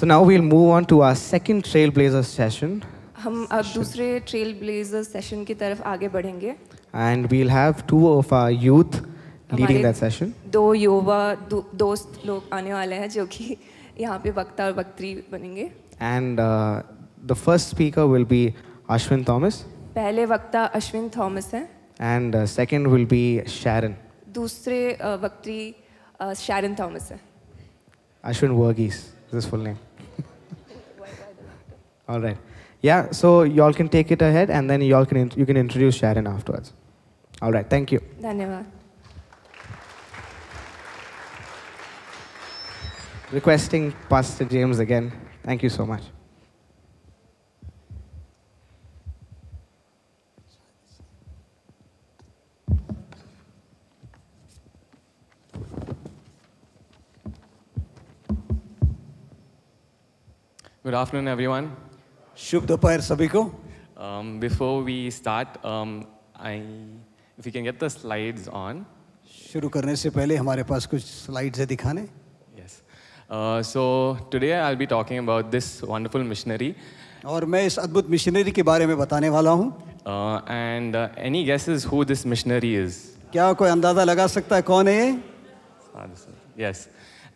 So now we'll move on to our second Trailblazer session. हम अब दूसरे Trailblazer session की तरफ आगे बढ़ेंगे. And we'll have two of our youth leading that session. दो युवा दोस्त लोग आने वाले हैं जो कि यहाँ पे वक्ता और वक्त्री बनेंगे. And uh, the first speaker will be Ashwin Thomas. पहले वक्ता Ashwin Thomas हैं. And uh, second will be Sharon. दूसरे uh, वक्त्री Sharon Thomas हैं. Ashwin Vergis, this full name. All right. Yeah, so y'all can take it ahead and then y'all can you can introduce Sharon afterwards. All right, thank you. Dhanyavad. Requesting Pastor James again. Thank you so much. Good afternoon, everyone. शुभ दोपहर सभी को before we start I if you can get the slides on शुरू करने से पहले हमारे पास कुछ slides है दिखाने yes so today I be talking about this wonderful missionary और मैं इस अद्भुत मिशनरी के बारे में बताने वाला हूँ and any guesses who this missionary is क्या कोई अंदाजा लगा सकता है कौन है yes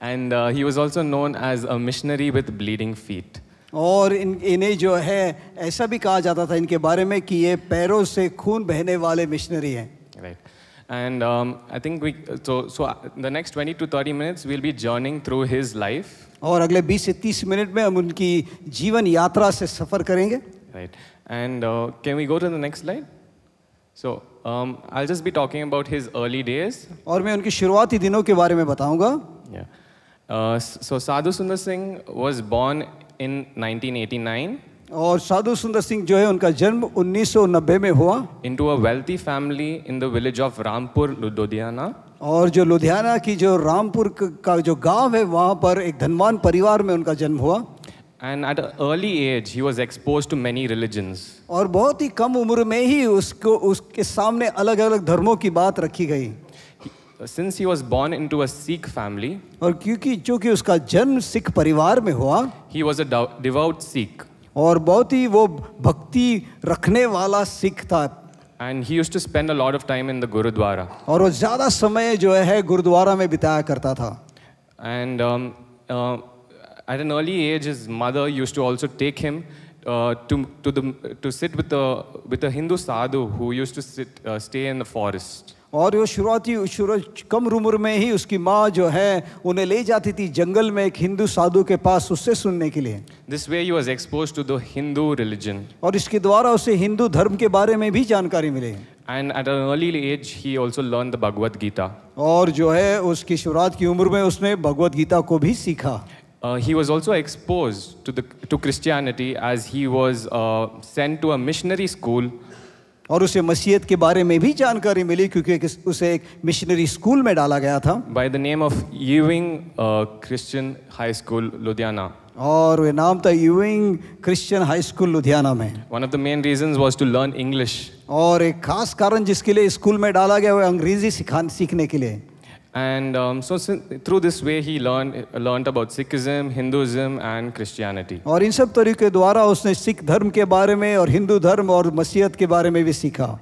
and he was also known as a missionary with bleeding feet और इन इन्हें जो है ऐसा भी कहा जाता था इनके बारे में कि ये पैरों से खून बहने वाले मिशनरी हैं right. And um, I think we so so the next 20 to 30 minutes we'll be journeying through his life. और अगले 20 से 30 मिनट में हम उनकी जीवन यात्रा से सफर करेंगे. Right. And uh, can we go to the next slide? So um, I'll just be talking about his early days. और मैं उनके शुरुआती दिनों के बारे में बताऊंगा. Yeah. Uh, so Sadhu Sundar Singh was born in 1989. और साधु सुंदर सिंह जो है उनका जन्म 1990 में हुआ into a wealthy family in the village of Rampur Ludhiana और जो लुधियाना की जो रामपुर का जो गांव है वहाँ पर एक धनवान परिवार में उनका जन्म हुआ And at an early age, he was exposed to many religions. और बहुत ही कम उम्र में ही उसको उसके सामने अलग अलग धर्मों की बात रखी गई since he was born into a Sikh family, और क्योंकि चूंकि उसका जन्म सिख परिवार में हुआ he was a devout Sikh. और बहुत ही वो भक्ति रखने वाला सिख था And he used to spend a lot of time in the Gurudwara. और वो ज़्यादा समय जो है गुरुद्वारा में बिताया करता था And um, uh, at an early age, his mother used to also take him uh, to, to, the, to sit with a, with a Hindu sadhu who used to sit, uh, stay in the forest. और वो शुरुआती शुरु कम उम्र में ही उसकी माँ जो है उन्हें ले जाती थी जंगल में एक हिंदू साधु के पास उससे सुनने के लिए this way you was expose to the Hindu religion और इसके द्वारा उसे हिंदू धर्म के बारे में भी जानकारी मिले And at an early age, he also learned the Bhagavad Gita. और जो है उसकी शुरुआत की उम्र में उसने भगवत गीता को भी सीखा Uh, he was also exposed to, the, to Christianity as he was uh, sent to a missionary school और उसे मसीहत के बारे में भी जानकारी मिली क्योंकि उसे एक मिशनरी स्कूल में डाला गया था by the name of Ewing Christian high school Ludhiana और वे नाम था Ewing Christian high school Ludhiana में one of the main reason was to learn English और एक खास कारण जिसके लिए स्कूल में डाला गया वो अंग्रेजी सीखने के लिए And um, so through this way he learned learned about Sikhism, Hinduism and Christianity. और इन सब तरीके द्वारा उसने सिख धर्म के बारे में और हिंदू धर्म और मसीहत के बारे में भी सीखा.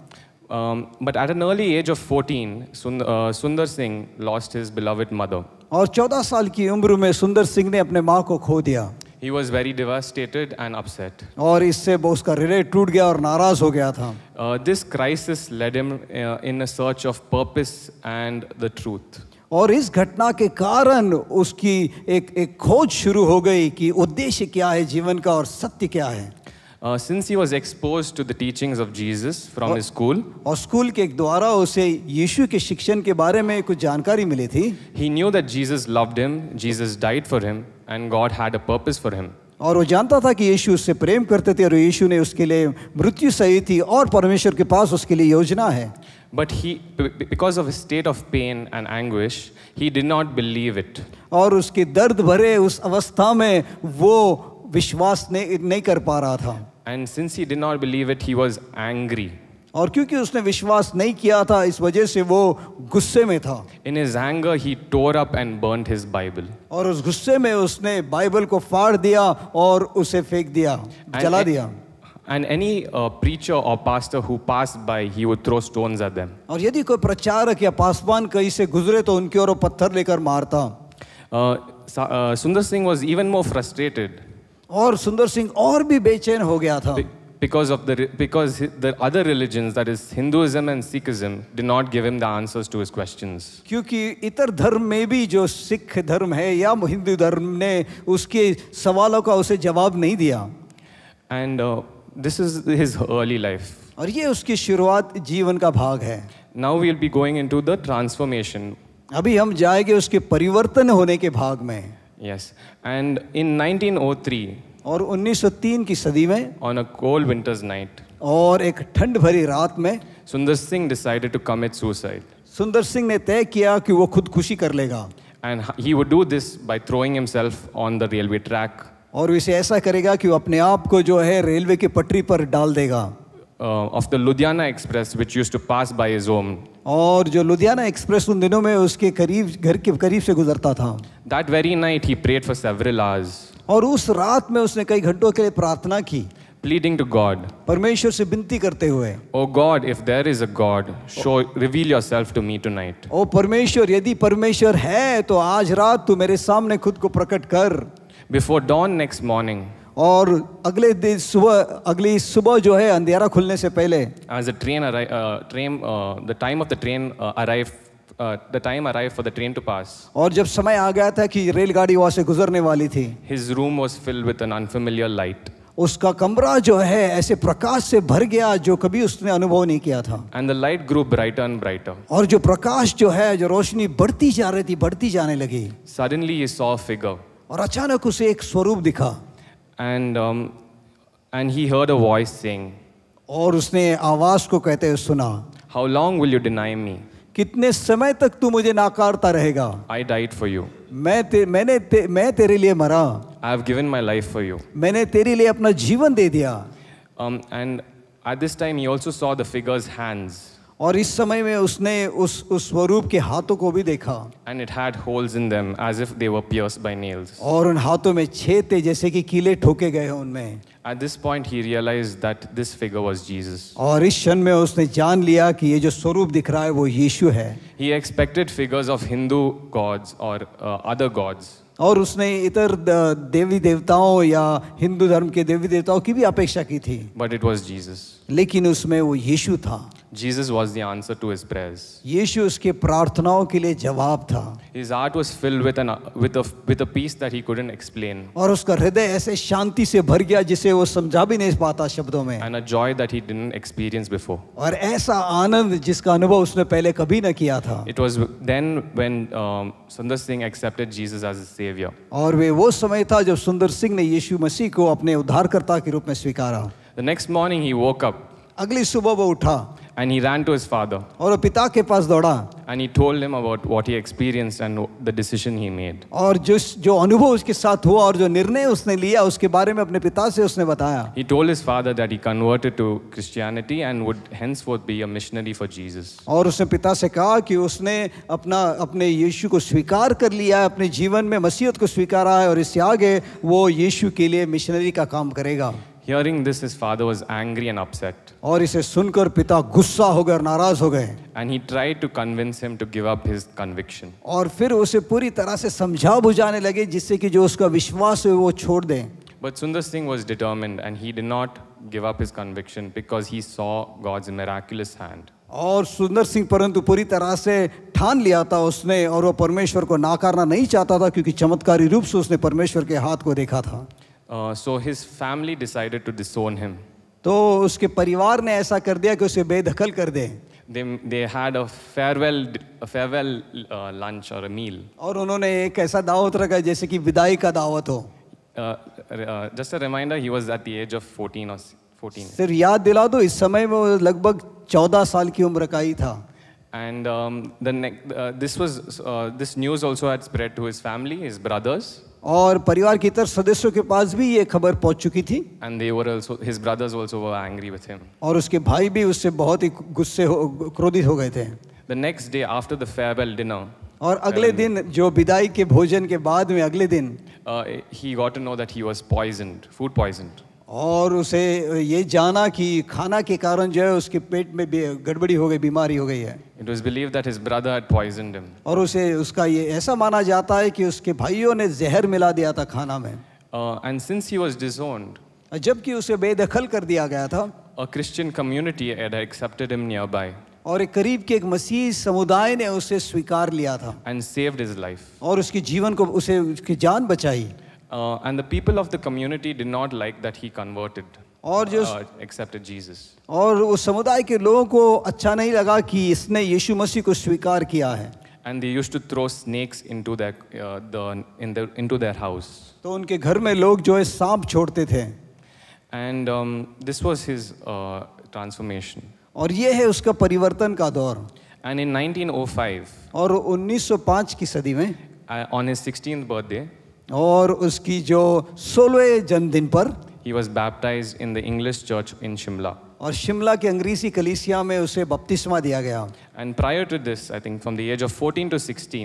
Um, but at an early age of 14, Sund uh, Sundar Singh lost his beloved mother. और 14 साल की उम्र में सुंदर सिंह ने अपने माँ को खो दिया. He was very devastated and upset. और इससे उसका हृदय टूट गया और नाराज हो गया था. Uh, this crisis led him uh, in a search of purpose and the truth. और इस घटना के कारण उसकी एक एक खोज शुरू हो गई कि उद्देश्य क्या है जीवन का और सत्य क्या है since uh, since he was exposed to the teachings of Jesus from और, his school, और स्कूल के द्वारा उसे यीशु के शिक्षण के बारे में कुछ जानकारी मिली थी he knew that Jesus loved him, Jesus died for him, and God had a purpose for him. और वो जानता था कि यीशु उससे प्रेम करते थे और यीशु ने उसके लिए मृत्यु सही थी और परमेश्वर के पास उसके लिए योजना है but he because of state of pain and anguish he did not believe it और उसके दर्द भरे उस अवस्था में वो विश्वास नहीं नहीं कर पा रहा था And since he did not believe it, he was angry. और क्योंकि उसने विश्वास नहीं किया था इस वजह से वो गुस्से में था in his anger he tore up and burn his Bible और उस गुस्से में उसने बाइबल को फाड़ दिया और उसे फेंक दिया and जला दिया And any uh, preacher or pastor who passed by, he would throw stones at them. और यदि कोई प्रचारक या पासवान कहीं से गुजरे तो उनकी ओर पत्थर लेकर मारता. Uh, uh, Sundar Singh was even more frustrated. और सुंदर सिंह और भी बेचैन हो गया था because of the because the other religions that is hinduism and sikhism did not give him the answers to his questions kyunki itar dharm mein bhi jo sikh dharm hai ya hindu dharm ne uske sawalon ka use jawab nahi diya and uh, this is his early life aur ye uski shuruaat jeevan ka bhag hai now we'll be going into the transformation abhi hum jayenge uske parivartan hone ke bhag mein Yes. And in 1903. और 1903 की सदी में. On a cold winter's night. और एक ठंड भरी रात में. Sundar Singh decided to commit suicide. Sundar Singh ने तय किया कि वो खुदकुशी कर लेगा. And he would do this by throwing himself on the railway track. और वो इसे ऐसा करेगा कि वो अपने आप को जो है रेलवे की पटरी पर डाल देगा. Uh, of the Ludhiana Express, which used to pass by his home और जो लुधियाना एक्सप्रेस उन दिनों में उसके करीब घर के करीब से गुजरता था that very night he prayed for several hours और उस रात में उसने कई घंटों के लिए प्रार्थना की प्लीडिंग टू गॉड परमेश्वर से विनती करते हुए O God if there is a God show reveal yourself to me tonight ओ परमेश्वर यदि परमेश्वर है तो आज रात तू मेरे सामने खुद को प्रकट कर बिफोर डॉन नेक्स्ट मॉर्निंग और अगले दिन सुबह अगली सुबह जो है अंधेरा खुलने से पहले as the train uh, train uh, the time of the train uh, arrived the time arrive for the train to pass और जब समय आ गया था कि रेलगाड़ी वहां से गुजरने वाली थी his room was filled with an unfamiliar light उसका कमरा जो है ऐसे प्रकाश से भर गया जो कभी उसने अनुभव नहीं किया था and the light grow brighter and brighter और जो प्रकाश जो है जो रोशनी बढ़ती जा रही थी बढ़ती जाने लगी सडनली ये सॉ फिगर और अचानक उसे एक स्वरूप दिखा and um, and he heard a voice saying और उसने आवाज को कहते हुए सुना how long will you deny me कितने समय तक तू मुझे नाकारता रहेगा आई डाइट फॉर यू मैं ते, मैंने ते, मैं तेरे लिए मरा I have given my life for you मैंने तेरे लिए अपना जीवन दे दिया um, and at this time he also saw the figure's hands और इस समय में उसने उस उस स्वरूप के हाथों को भी देखा and it had holes in them as if they were pierce by nails और उन हाथों में छेद थे जैसे कि कीले ठोके गए हैं उनमें at this point he realised that this figure was Jesus और इस क्षण में उसने जान लिया कि ये जो स्वरूप दिख रहा है वो यीशु है he expected figures of Hindu gods और अदर गॉड्स और उसने इतर देवी देवताओं या हिंदू धर्म के देवी देवताओं की भी अपेक्षा की थी बट इट वॉज जीजस लेकिन उसमें वो यीशु था Jesus was the answer to his prayers. यीशु उसके प्रार्थनाओं के लिए जवाब था. His heart was filled with an with a with a peace that he couldn't explain. और उसका हृदय ऐसे शांति से भर गया जिसे वो समझा भी नहीं पाता शब्दों में. And a joy that he didn't experience before. और ऐसा आनंद जिसका अनुभव उसने पहले कभी ना किया था. It was then when um, Sundar Singh accepted Jesus as his savior. और वे वो समय था जब सुंदर सिंह ने यीशु मसीह को अपने उद्धारकर्ता के रूप में स्वीकारा. The next morning he woke up. अगली सुबह वो उठा. And he ran to his father. और वो पिता के पास दौड़ा. And he told him about what he experienced and the decision he made. और जिस जो अनुभव उसके साथ हुआ और जो निर्णय उसने लिया उसके बारे में अपने पिता से उसने बताया. He told his father that he converted to Christianity and would henceforth be a missionary for Jesus. और उसने पिता से कहा कि उसने अपना अपने यीशु को स्वीकार कर लिया है अपने जीवन में मसीहत को स्वीकारा है और इससे आगे वो यीशु के लिए मिशनरी का काम करेगा. Hearing this, his father was angry and upset. और इसे सुनकर पिता गुस्सा हो गए और नाराज हो गए And he tried to convince him to give up his conviction. और फिर उसे पूरी तरह से समझा बुझाने लगे जिससे कि जो उसका विश्वास है वो छोड़ दें But Sundar Singh was determined and he did not give up his conviction because he saw God's miraculous hand. और सुंदर सिंह परंतु पूरी तरह से ठान लिया था उसने और वो परमेश्वर को नाकारना नहीं चाहता था क्योंकि चमत्कारी रूप से उसने परमेश्वर के हाथ को देखा था so his family decided to disown him तो उसके परिवार ने ऐसा कर दिया कि उसे बेदखल कर दे they they had a farewell a farewell uh, lunch or a meal और उन्होंने एक ऐसा दावत रखा जैसे कि विदाई का दावत हो just a reminder he was at the age of 14 और 14 सिर्फ याद दिला दो इस समय में लगभग 14 साल की उम्र का ही था and um, the ne- uh, this was uh, this news also had spread to his family his brothers और परिवार के इतर सदस्यों के पास भी ये खबर पहुंच चुकी थी एंड और उसके भाई भी उससे बहुत ही गुस्से हो क्रोधित हो गए थे the next day after the farewell dinner, और अगले um, दिन जो विदाई के भोजन के बाद में अगले दिन ही uh, got to know that he was poisoned, food poisoned. और उसे ये जाना कि खाना के कारण जो है उसके पेट में गड़बड़ी हो गई बीमारी हो गई है it was believe that his brother had poisoned him. और उसे उसका ये ऐसा माना जाता है कि उसके भाइयों ने जहर मिला दिया था खाना में and since he he was जबकि उसे बेदखल कर दिया गया था Christian community community accepted accepted near nearby. और एक करीब के एक मसीह समुदाय ने उसे स्वीकार लिया था एंड सेव्ड his लाइफ और उसके जीवन को उसे उसकी जान बचाई Uh, and the people of the community did not like that he converted. और जो एक्सेप्टेड जीसस और उस समुदाय के लोगों को अच्छा नहीं लगा कि इसने यीशु मसीह को स्वीकार किया है and they used to throw snakes into their uh, the in their into their house तो उनके घर में लोग जो है सांप छोड़ते थे and um, this was his uh, transformation और ये है उसका परिवर्तन का दौर and in 1905 और 1905 की सदी में uh, on his 16th birthday और उसकी जो सोलवे जन्मदिन पर he was baptize in the English church in Shimla और शिमला के अंग्रेजी कलिसिया में उसे बपतिस्मा दिया गया and prior to this I think from the age of 14 to 16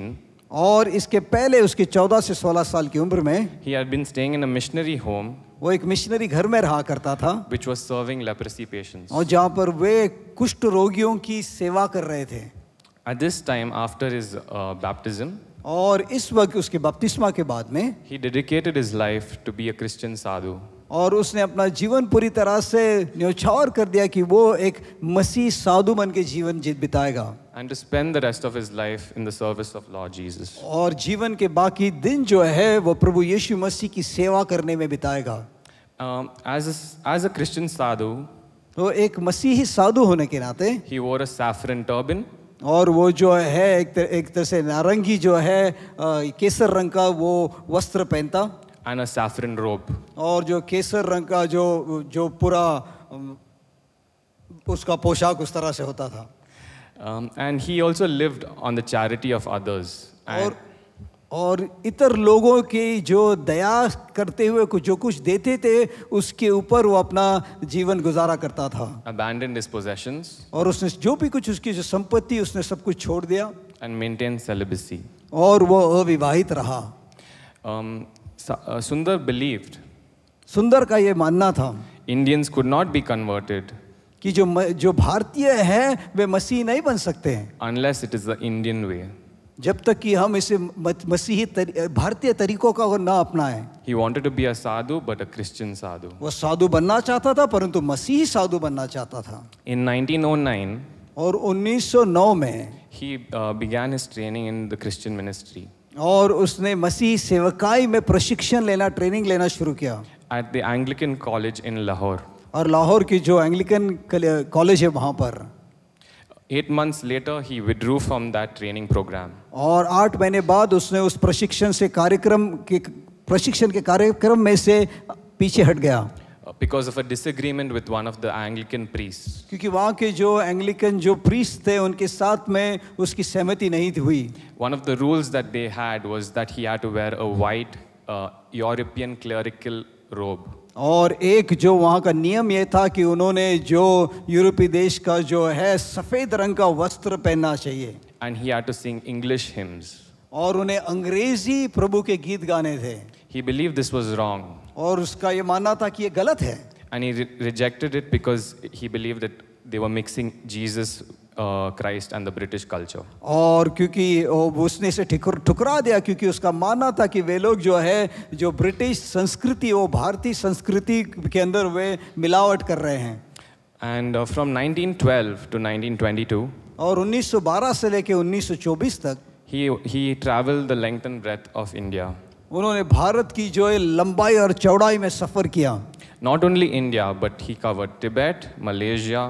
और इसके पहले उसके 14 से 16 साल की उम्र में he had been staying in a missionary home वो एक मिशनरी घर में रहा करता था which was serving leprosy patients और जहां पर वे कुष्ठ रोगियों की सेवा कर रहे थे at this time after his baptism और इस वक्त उसके बपतिस्मा के बाद में he dedicated his life to be a Christian sadhu और उसने अपना जीवन पूरी तरह से न्योछावर कर दिया कि वो एक मसीह साधु बन के जीवन जीत बिताएगा and to spend the rest of his life in the service of Lord Jesus. और जीवन के बाकी दिन जो है वो प्रभु यीशु मसीह की सेवा करने में बिताएगा um, as a, as a Christian sadhu तो एक मसीही साधु होने के नाते he wore a saffron turban और वो जो है एक तर, एक तरह से नारंगी जो है केसर रंग का वो वस्त्र पहनता एंड अ सैफरन रोब और जो केसर रंग का जो जो पूरा उसका पोशाक उस तरह से होता था and he also lived on the charity of others और और इतर लोगों की जो दया करते हुए कुछ जो कुछ देते थे उसके ऊपर वो अपना जीवन गुजारा करता था Abandoned his possessions. और उसने जो भी कुछ उसकी जो संपत्ति उसने सब कुछ छोड़ दिया And maintained celibacy. और वो अविवाहित रहा um, सुंदर बिलीव्ड सुंदर का ये मानना था Indians could not be converted कि जो जो भारतीय हैं वे मसीह नहीं बन सकते हैं unless it is the Indian way जब तक कि हम इसे मसीही भारतीय तरीकों का अगर ना अपनाएं He wanted to be a sadhu but a Christian sadhu. वो साधु बनना चाहता था परंतु मसीही साधु बनना चाहता था In 1909 और 1909 में he uh, began his training in the Christian ministry. और उसने मसीह सेवकाई में प्रशिक्षण लेना ट्रेनिंग लेना शुरू किया At the Anglican College in Lahore. और लाहौर की जो एंग्लिकन कॉलेज है वहाँ पर Eight months later, he withdrew from that training program. और आठ महीने बाद उसने उस प्रशिक्षण से कार्यक्रम के प्रशिक्षण के कार्यक्रम में से पीछे हट गया uh, because of a disagreement with one of the Anglican priests. क्योंकि वहाँ के जो एंग्लिकन जो priest थे उनके साथ में उसकी सहमति नहीं हुई. One of the rules that they had was that he had to wear a white uh, European clerical robe. और एक जो वहाँ का नियम यह था कि उन्होंने जो यूरोपीय देश का जो है सफ़ेद रंग का वस्त्र पहनना चाहिए and he had to sing English hymns और उन्हें अंग्रेजी प्रभु के गीत गाने थे he believe this was wrong और उसका ये मानना था कि ये गलत है and he rejected it because he believe that they were mixing Jesus Christ and the British culture और क्योंकि उसने इसे ठुकरा दिया क्योंकि उसका मानना था कि वे लोग जो है जो ब्रिटिश संस्कृति वो भारतीय संस्कृति के अंदर वे मिलावट कर रहे हैं एंड फ्रॉम 1912 टू 1922 और 1912 से लेके 1924 तक he he travel the length and breadth of India उन्होंने भारत की जो है लंबाई और चौड़ाई में सफ़र किया not only India but he covered Tibet Malaysia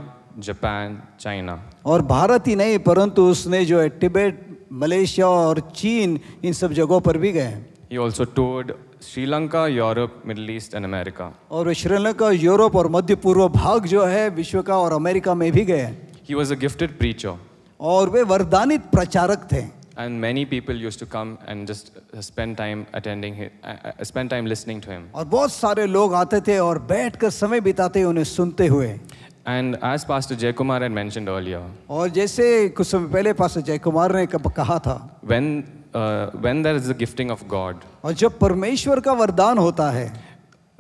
Japan China और भारत ही नहीं परंतु उसने जो है टिबेट मलेशिया और चीन इन सब जगहों पर भी गए he also toured Sri Lanka Europe Middle East and America और श्रीलंका यूरोप और मध्य पूर्व भाग जो है विश्व का और अमेरिका में भी गए he was a gifted preacher और वे वरदानित प्रचारक थे and many people used to come and just spend time attending him, uh, uh, spend time listening to him aur bahut sare log aate the aur baith kar samay bitate unhe sunte hue And as Pastor Jay Kumar had mentioned earlier. और जैसे कुछ समय पहले pastor Jaikumar ने कहा था. When uh, when there is a gifting of God. और जब परमेश्वर का वरदान होता है.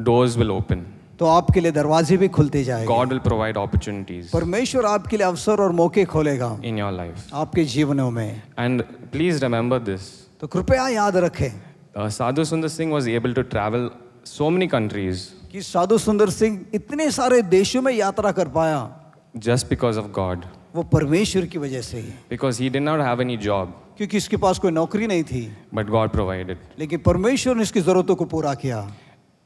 Doors will open. तो आपके लिए दरवाजे भी खुलते जाएंगे God will provide opportunities। परमेश्वर आपके लिए अवसर और मौके खोलेगा इन योर लाइफ आपके जीवनों में And please remember this। तो कृपया याद रखें साधु Sundar Singh was able to travel so many countries. ki sadhu sundar singh itne sare deshon mein yatra kar paya just because of God. wo parmeshwar ki wajah se hi because he did not have any job. kyunki इसके paas koi naukri nahi thi but God provided. lekin parmeshwar ne इसकी zaruraton ko pura kiya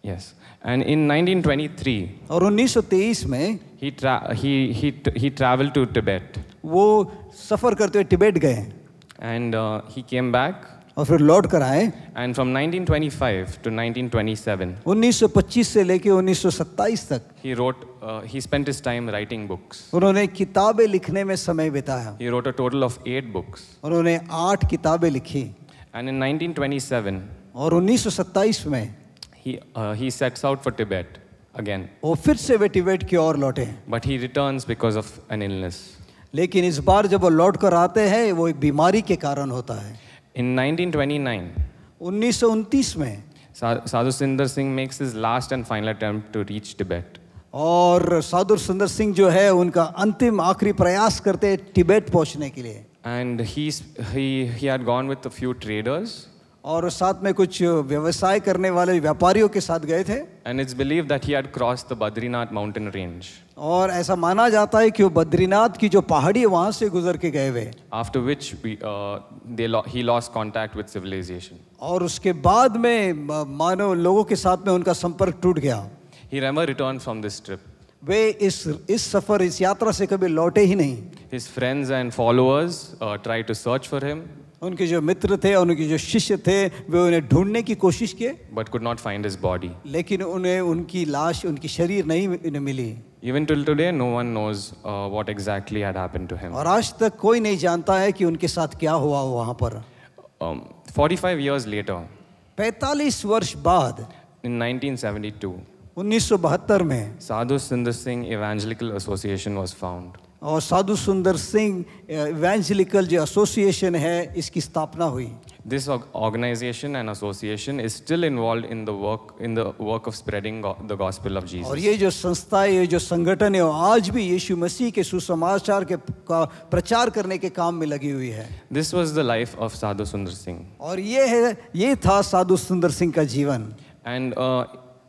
Yes. And in 1923, aur 1923 mein he tra- he he he traveled to Tibet. wo safar karte hue tibet gaye And uh, he came back. और फिर लौट कर आए and from 1925 to 1927 1925 से लेके 1927 तक he wrote he spent his time writing books उन्होंने किताबें लिखने में समय बिताया he wrote a total of 8 books उन्होंने 8 किताबें लिखी एंड इन 1927 और 1927 में he he sets out for Tibet again वो फिर से वे टिबेट की ओर लौटे But he returns because of an illness. लेकिन इस बार जब वो लौट कर आते हैं वो एक बीमारी के कारण होता है In 1929, Sadhu Sindar Singh makes his last and final attempt to reach Tibet. और Sadhu सुंदर Singh जो है उनका अंतिम आखिरी प्रयास करते हैं टिबेट पहुंचने के लिए। And he he he had gone with a few traders. और साथ में कुछ व्यवसाय करने वाले व्यापारियों के साथ गए थे and it's believe that he had cross the Badrinath mountain range और ऐसा माना जाता है कि वो बद्रीनाथ की जो पहाड़ी है वहां से गुजर के गए हुए after which they he lost contact with civilisation और उसके बाद में मानो लोगों के साथ में उनका संपर्क टूट गया he never return from this trip वे इस इस सफर इस यात्रा से कभी लौटे ही नहीं his friends and followers try to search for him उनके जो मित्र थे उनके जो शिष्य थे वे उन्हें ढूंढने की कोशिश किए but could not find his body लेकिन उन्हें उनकी लाश उनकी शरीर नहीं उन्हें मिली Even till today, no one knows uh, what exactly had happened to him. और आज तक कोई नहीं जानता है कि उनके साथ क्या हुआ वहाँ पर. Um, 45 years later. 45 वर्ष बाद. In 1972. 1972 में. Sadhu Sindh Singh Evangelical Association was found. और साधु सुंदर सिंह इवेंजलिकल जो एसोसिएशन है इसकी स्थापना हुई this organisation and association is still involve in the work in the work of spreading the gospel of Jesus और ये जो संस्था है ये जो संगठन है आज भी यीशु मसीह के सुसमाचार के का प्रचार करने के काम में लगी हुई है this was the life of Sadhu Sundar Singh और ये है ये था साधु सुंदर सिंह का जीवन एंड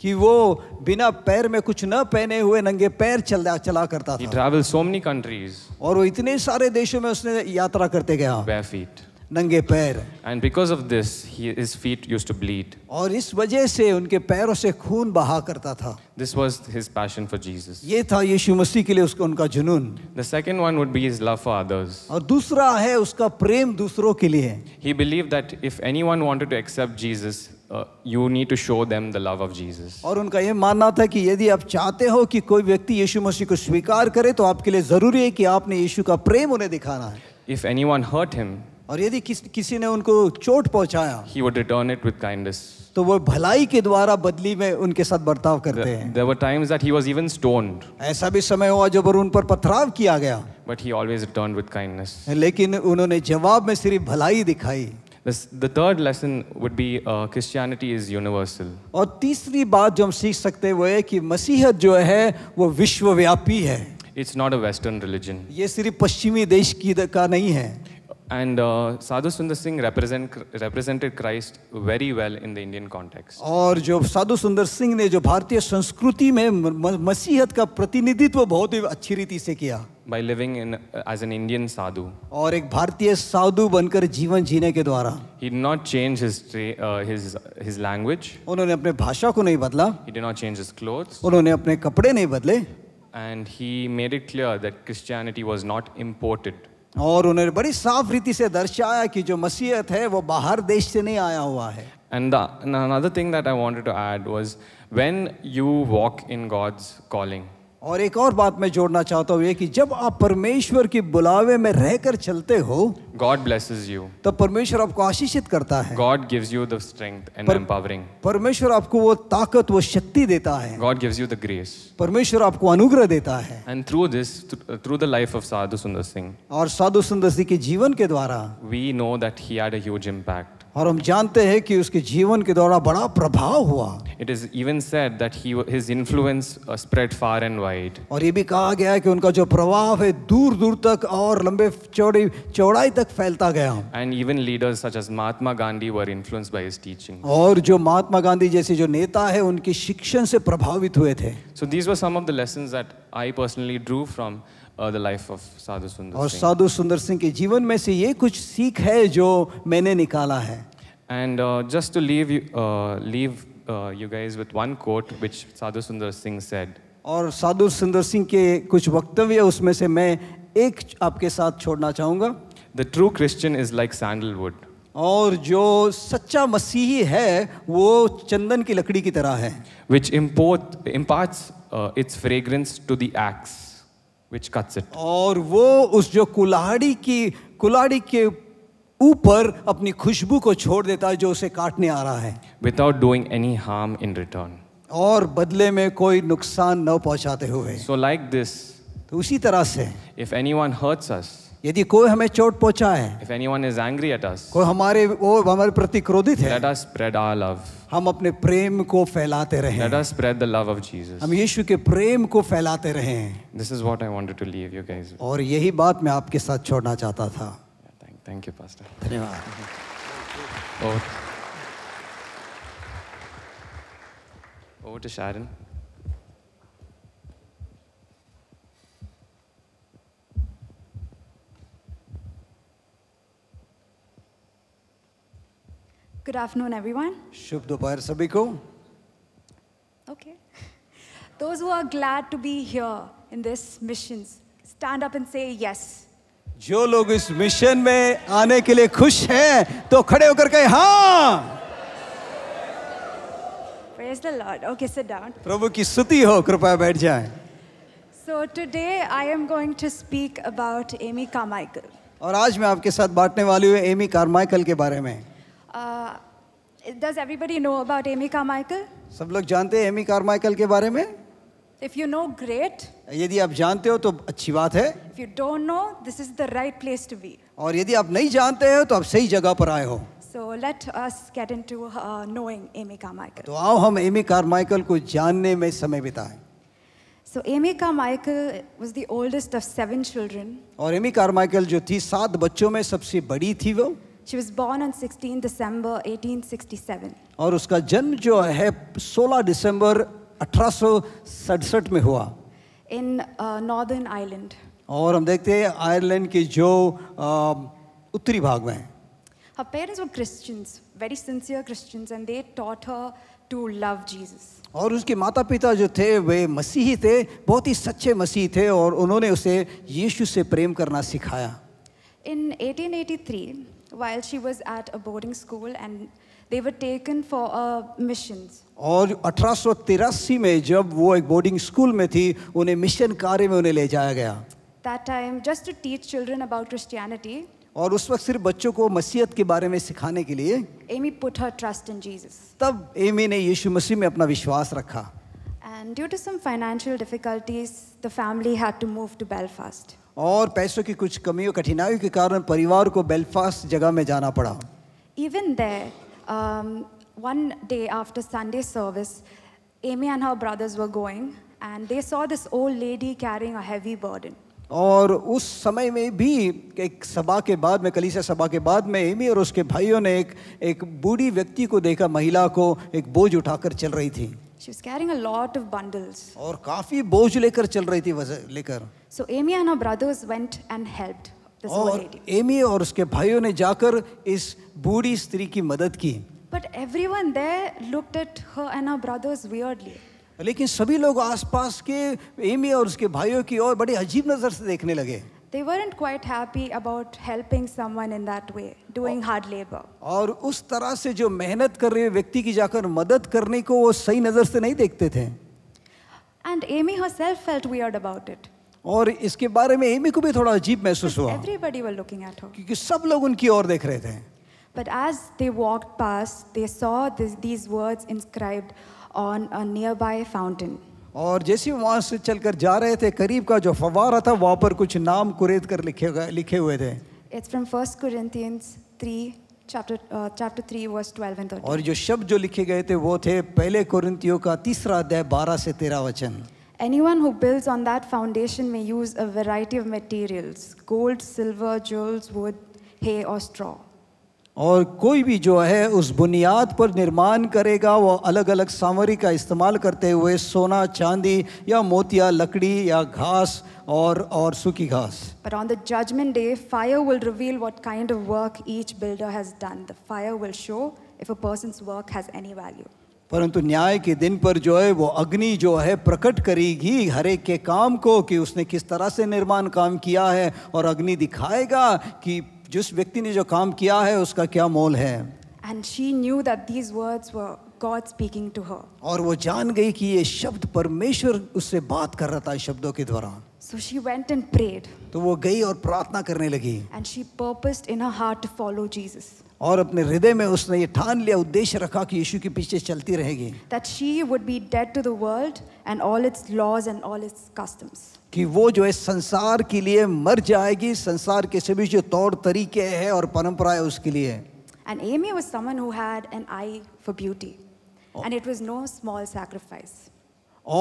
कि वो बिना पैर में कुछ न पहने हुए नंगे पैर चल चला करता था ट्रैवल सो मेनी कंट्रीज और वो इतने सारे देशों में उसने यात्रा करते गया bare feet नंगे पैर and because of this his feet used to bleed और इस वजह से उनके पैरों से खून बहा करता था this was his passion for Jesus ये था यीशु मसीह के लिए उसका उनका जुनून the second one would be his love for others और दूसरा है उसका प्रेम दूसरों के लिए he believe that if anyone wanted to accept Jesus you need to show them the love of Jesus और उनका यह मानना था कि यदि आप चाहते हो कि कोई व्यक्ति यीशु मसीह को स्वीकार करे तो आपके लिए जरूरी है कि आपने यीशु का प्रेम उन्हें दिखाना है इफ एनीवन हर्ट हिम और यदि किस, किसी ने उनको चोट पहुंचाया he would return it with kindness तो वो भलाई के द्वारा बदली में उनके साथ बर्ताव करते हैं there were times that he was even stoned ऐसा भी समय हुआ जब उन पर पथराव किया गया but he always returned with kindness लेकिन उन्होंने जवाब में सिर्फ भलाई दिखाई The third lesson would be uh, Christianity is universal. और तीसरी बात जो हम सीख सकते हैं वो है कि मसीहत जो है वो विश्वव्यापी है It's not a Western religion. ये सिर्फ पश्चिमी देश की का नहीं है And uh, Sadhu Sundar Singh represent, represented Christ very well in the Indian context. और जो साधु सुंदर सिंह ने जो भारतीय संस्कृति में मसीहत का प्रतिनिधित्व बहुत ही अच्छी रीति से किया By living in as an Indian sadhu. और एक भारतीय साधु बनकर जीवन जीने के द्वारा He did not change his uh, his his language. उन्होंने अपने भाषा को नहीं बदला He did not change his clothes. उन्होंने अपने कपड़े नहीं बदले And he made it clear that Christianity was not imported. और उन्होंने बड़ी साफ रीति से दर्शाया कि जो मसीहत है वो बाहर देश से नहीं आया हुआ है and another thing that I wanted to add was when you walk in God's calling और एक और बात मैं जोड़ना चाहता हूँ ये कि जब आप परमेश्वर के बुलावे में रहकर चलते हो गॉड ब्लेसेस यू तब परमेश्वर आपको आशीषित करता है God gives you the strength and empowering परमेश्वर आपको वो ताकत वो शक्ति देता है God gives you the grace परमेश्वर आपको अनुग्रह देता है and through this through the life of Sadhu Sundar Singh और साधु सुंदर सिंह के जीवन के द्वारा we know that he had a huge impact और हम जानते हैं कि उसके जीवन के द्वारा बड़ा प्रभाव हुआ it is even said that he his influence spread far and wide और ये भी कहा गया है कि उनका जो प्रभाव है दूर दूर तक और लंबे चौड़ी चौड़ाई तक फैलता गया and even leaders such as Mahatma Gandhi were influenced by his teaching और जो महात्मा गांधी जैसे जो नेता है उनकी शिक्षण से प्रभावित हुए थे so these were some of the lessons that I personally drew from the life of Sadhu Sundar और साधु सुंदर सिंह के जीवन में से ये कुछ सीख है जो मैंने निकाला है And uh, just to leave you, uh, leave uh, you guys with one quote which Sadhu Sundar Singh said. और साधु सुंदर सिंह के कुछ वक्तव्य उसमें से मैं एक आपके साथ छोड़ना चाहूँगा the true Christian is like sandalwood और जो सच्चा मसीही है वो चंदन की लकड़ी की तरह है which import imparts its fragrance to the axe which cuts it. और वो उस जो कुल्हाड़ी की कुल्हाड़ी के ऊपर अपनी खुशबू को छोड़ देता है जो उसे काटने आ रहा है without doing any harm in return और बदले में कोई नुकसान न पहुंचाते हुए सो लाइक दिस उसी तरह से If anyone hurts us. यदि कोई हमें चोट पहुंचाए if anyone is angry at us कोई हमारे वो हमारे प्रति क्रोधित है let us spread our love हम अपने प्रेम को फैलाते रहे let us spread the love of Jesus हम यीशु के प्रेम को फैलाते रहे this is what I wanted to leave you guys और यही बात मैं आपके साथ छोड़ना चाहता था थैंक थैंक यू पास्टर धन्यवाद over to Sharon Good afternoon, everyone. Shubh दोपहर sabhi ko. Okay. Those who are glad to be here in this mission, stand up and say yes. जो लोग इस मिशन में आने के लिए खुश हैं, तो खड़े होकर कहे हाँ. Praise the Lord. Okay, sit down. प्रभु की स्तुति हो, कृपया बैठ जाए So today I am going to speak about Amy Carmichael. और आज मैं आपके साथ बांटने वाली हूँ एमी कार्माइकल के बारे में Uh, does everybody know about Amy Carmichael? सब लोग जानते हैं एमी कार्माइकल के बारे में If you know, great. यदि आप जानते हो तो अच्छी बात है If you don't know, this is the right place to be. और यदि आप नहीं जानते हो तो आप सही जगह पर आए हो So let us get into uh, knowing Amy Carmichael. तो आओ हम एमी कार्माइकल को जानने में समय बिताएं So Amy Carmichael was the oldest of seven children. और एमी कार्माइकल जो थी सात बच्चों में सबसे बड़ी थी वो She was born on 16 December 1867. और उसका जन्म जो है 16 दिसंबर 1867 में हुआ In uh, Northern Ireland. और हम देखते हैं आयरलैंड के जो uh, उत्तरी भाग में Her parents were Christians, very sincere Christians, and they taught her to love Jesus. और उसके माता पिता जो थे वे मसीही थे बहुत ही सच्चे मसीही थे और उन्होंने उसे यीशु से प्रेम करना सिखाया इन 1883 while she was at a boarding school and they were taken for a uh, missions. और 1883 में जब वो एक बोर्डिंग स्कूल में थी उन्हें मिशन कार्य में उन्हें ले जाया गया That time just to teach children about Christianity. और उस वक्त सिर्फ बच्चों को मसीहत के बारे में सिखाने के लिए Amy put her trust in Jesus. तब एमी ने यीशु मसीह में अपना विश्वास रखा And due to some financial difficulties, the family had to move to Belfast. और पैसों की कुछ कमियों कठिनाइयों के कारण परिवार को बेलफास्ट जगह में जाना पड़ा even they um, one day after Sunday service, Amy and her and they saw this old lady carrying old lady carrying और उस समय में भी एक सभा के बाद में कलीसा सभा के बाद में एमी और उसके भाइयों ने एक एक बूढ़ी व्यक्ति को देखा महिला को एक बोझ उठाकर चल रही थी She was carrying a lot of bundles. और काफी बोझ लेकर चल रही थी लेकर. So Amy and her brothers went and helped. This old और Amy और उसके भाइयों ने जाकर इस बूढ़ी स्त्री की मदद की. But everyone there looked at her and her brothers weirdly. लेकिन सभी लोग आसपास के एमी और उसके भाइयों की और बड़े अजीब नजर से देखने लगे. they weren't quite happy about helping someone in that way, doing hard labor. और उस तरह से जो मेहनत कर रहे व्यक्ति की जाकर मदद करने को वो सही नजर से नहीं देखते थे And Amy herself felt weird about it. और इसके बारे में एमी को भी थोड़ा अजीब महसूस हुआ Everybody were looking at her. क्योंकि सब लोग उनकी ओर देख रहे थे But as they walked past, they saw this, these words inscribed on a nearby fountain. और जैसे ही वहाँ से चलकर जा रहे थे करीब का जो फवारा था वहाँ पर कुछ नाम कुरेद कर लिखे लिखे हुए थे it's from first Corinthians 3 chapter chapter 3 verse 12 and 13 और जो शब्द जो लिखे गए थे वो थे पहले कुरिंथियों का तीसरा अध्याय 12 से 13 वचन Anyone who builds on that foundation may use a variety of materials gold, silver, jewels, wood, hay, or straw. और कोई भी जो है उस बुनियाद पर निर्माण करेगा वो अलग अलग सामग्री का इस्तेमाल करते हुए सोना चांदी या मोतिया लकड़ी या घास और और सूखी घास But on the judgement day fire will reveal what kind of work each builder has done the fire will show if a person's work has any value परंतु न्याय के दिन पर जो है वो अग्नि जो है प्रकट करेगी हर एक के काम को कि उसने किस तरह से निर्माण काम किया है और अग्नि दिखाएगा कि जिस व्यक्ति ने जो काम किया है उसका क्या मोल है and she knew that these words were God speaking to her और वो जान गई कि ये शब्द परमेश्वर उससे बात कर रहा था शब्दों के द्वारा So she went and prayed. तो वो गई और प्रार्थना करने लगी. And she purposed in her heart to follow Jesus. और अपने हृदय में उसने ये ठान लिया उद्देश्य रखा कि यीशु के पीछे चलती रहेगी that she would be dead to the world and all its laws and all its customs कि वो जो है संसार के लिए मर जाएगी संसार के सभी जो तौर तरीके हैं और परंपराएं उसके लिए and Amy was someone who had an eye for beauty and it was no small sacrifice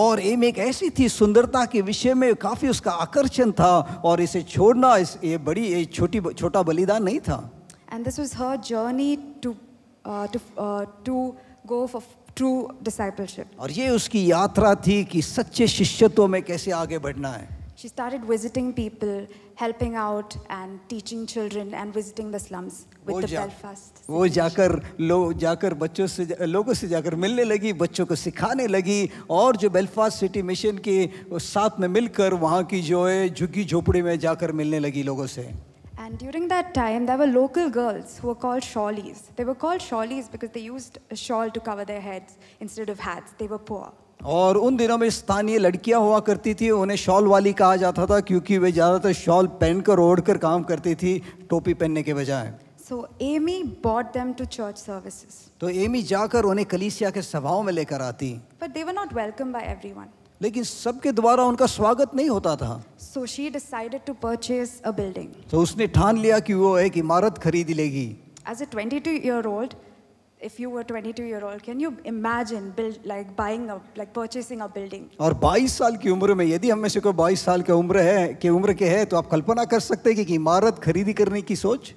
और एम एक ऐसी थी सुंदरता के विषय में काफी उसका आकर्षण था और इसे छोड़ना इस ये बड़ी ये छोटी छोटा बलिदान नहीं था And this was her journey to, uh, to, uh, to go for true discipleship aur ye uski yatra thi ki sachche शिष्यत्व mein kaise aage badhna hai She started visiting people, helping out and teaching children and visiting the slums with the Belfast. वो जाकर लोग जाकर बच्चों से लोगों से जाकर मिलने लगी बच्चों को सिखाने लगी और जो बेलफास्ट सिटी मिशन के साथ mein milkar wahan ki jo hai jhuggi jhopdi mein jaakar milne lagi logo se And during that time, there were local girls who were called shawlies. They were called shawlies because they used a shawl to cover their heads instead of hats. They were poor. और उन दिनों में स्थानीय लड़कियां हुआ करती थी उन्हें शॉल वाली कहा जाता था क्योंकि वे ज़्यादातर शॉल पहनकर ओढ़कर काम करती थी टोपी पहनने के बजाय So Amy brought them to church services. तो एमी जाकर उन्हें कलीसिया के सभाओं में लेकर आती But they were not welcomed by everyone. लेकिन सबके द्वारा उनका स्वागत नहीं होता था so she decided to purchase a building तो उसने ठान लिया कि वो एक इमारत खरीद लेगी as a 22 year old if you were 22 year old can you imagine build like buying a like purchasing a building और 22 साल की उम्र में यदि हम में से कोई 22 साल की उम्र है की उम्र के है तो आप कल्पना कर सकते हैं कि इमारत खरीदी करने की सोच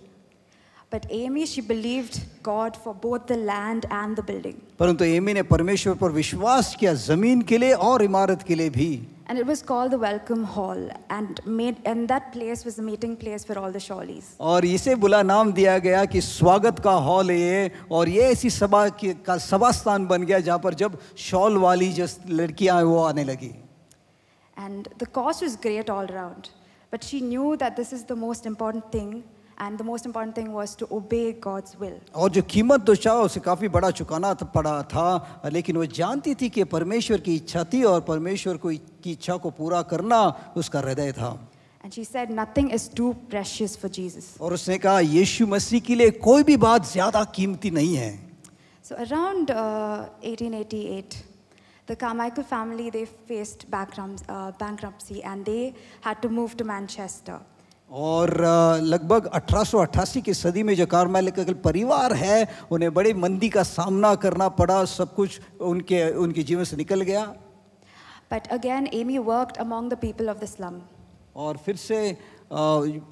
But Amy, she believed God for both the land and the building. परंतु एमी ने परमेश्वर पर विश्वास किया जमीन के लिए और इमारत के लिए भी. And it was called the welcome hall, and made and that place was the meeting place for all the shawlies. और इसे बुला नाम दिया गया कि स्वागत का हॉल ये और ये ऐसी सभा का सभा स्थान बन गया जहाँ पर जब शॉल वाली जो लड़कियाँ वो आने लगी. And the cost was great all around, but she knew that this is the most important thing and the most important thing was to obey God's will. और जो कीमत तो उसे काफ़ी बड़ा चुकाना पड़ा था लेकिन वो जानती थी कि परमेश्वर की इच्छा थी और परमेश्वर को की इच्छा को पूरा करना उसका हृदय था And she said, nothing is too precious for Jesus. और उसने कहा यीशु मसीह के लिए कोई भी बात ज़्यादा कीमती नहीं है So around uh, 1888, the Carmichael family, they faced bankrupt, uh, bankruptcy and they had to move to Manchester. और लगभग अठारह की सदी में जो का परिवार है उन्हें बड़ी मंदी का सामना करना पड़ा सब कुछ उनके उनके जीवन से निकल गया but again Amy worked among the people of the slum और फिर से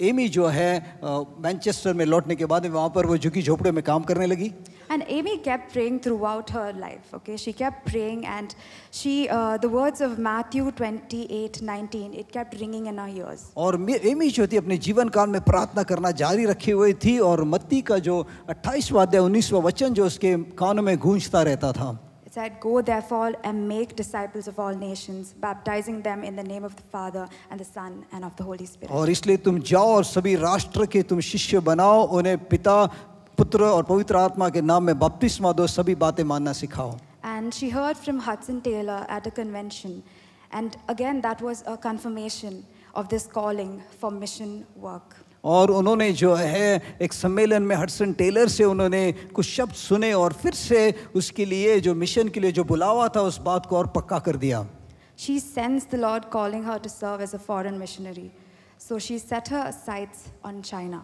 एमी जो है मैनचेस्टर में लौटने के बाद वहाँ पर वो झुकी झोपड़े में काम करने लगी And Amy kept praying throughout her life, okay? She kept praying and she, uh, the words of Matthew 28, 19, it kept ringing in her ears. और Amy जो थी अपने जीवन काल में प्रार्थना करना जारी रखी हुई थी और मत्ती का जो 28वां अध्याय 19वां वचन जो उसके कानों में गूंजता रहता था It said, Go therefore and make disciples of all nations, baptizing them in the name of the Father and the Son and of the Holy Spirit. और इसलिए तुम जाओ और सभी राष्ट्र के तुम शिष्य बनाओ उन्हें पिता पुत्र और पवित्र आत्मा के नाम में बपतिस्मा दो सभी बातें मानना सिखाओ and she heard from Hudson Taylor at a convention and again that was a confirmation of this calling for mission work और उन्होंने जो है एक सम्मेलन में हडसन टेलर से उन्होंने कुछ शब्द सुने और फिर से उसके लिए जो मिशन के लिए जो बुलावा था उस बात को और पक्का कर दिया she sensed the lord calling her to serve as a foreign missionary so she set her sights on china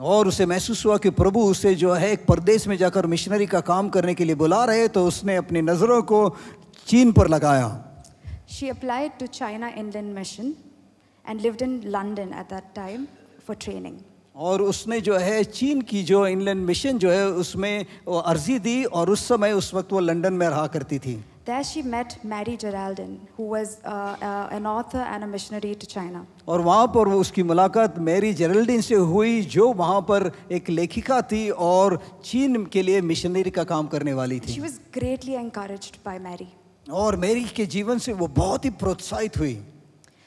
और उसे महसूस हुआ कि प्रभु उसे जो है एक प्रदेश में जाकर मिशनरी का काम करने के लिए बुला रहे तो उसने अपनी नज़रों को चीन पर लगाया she apply to China Indian mission and lived in London at that time for training और उसने जो है चीन की जो इनलैंड मिशन जो है उसमें अर्जी दी और उस समय उस वक्त वो लंदन में रहा करती थी There she met Mary Geraldine, who was uh, uh, an author and a missionary to China. और वहाँ पर वो उसकी मुलाकात मैरी जेरल्डिन से हुई जो वहाँ पर एक लेखिका थी और चीन के लिए मिशनरी का काम करने वाली थी She was greatly encouraged by Mary. और मैरी के जीवन से वो बहुत ही प्रोत्साहित हुई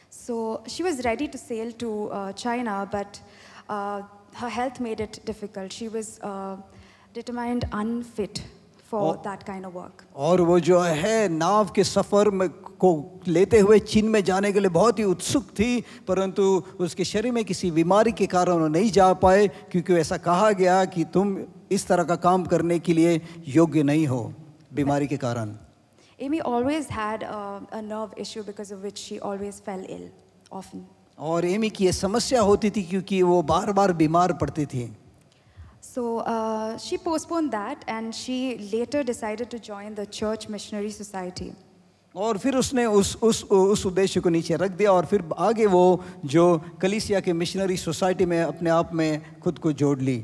So she was ready to sail to uh, China, but uh, her health made it difficult. She was uh, determined unfit for that kind of work. और वो जो है नाव के सफर में को लेते हुए चीन में जाने के लिए बहुत ही उत्सुक थी परंतु उसके शरीर में किसी बीमारी के कारण वो नहीं जा पाए क्योंकि ऐसा कहा गया कि तुम इस तरह का काम करने के लिए योग्य नहीं हो बीमारी के कारण Amy always had a, uh, a nerve issue because of which she always fell ill often. और एमी की ये समस्या होती थी क्योंकि वो बार बार बीमार पड़ती थी So uh, she postponed that and she later decided to join the Church Missionary Society. और फिर उसने उस उस उस उद्देश्य को नीचे रख दिया और फिर आगे वो जो कलिसिया के मिशनरी सोसाइटी में अपने आप में खुद को जोड़ ली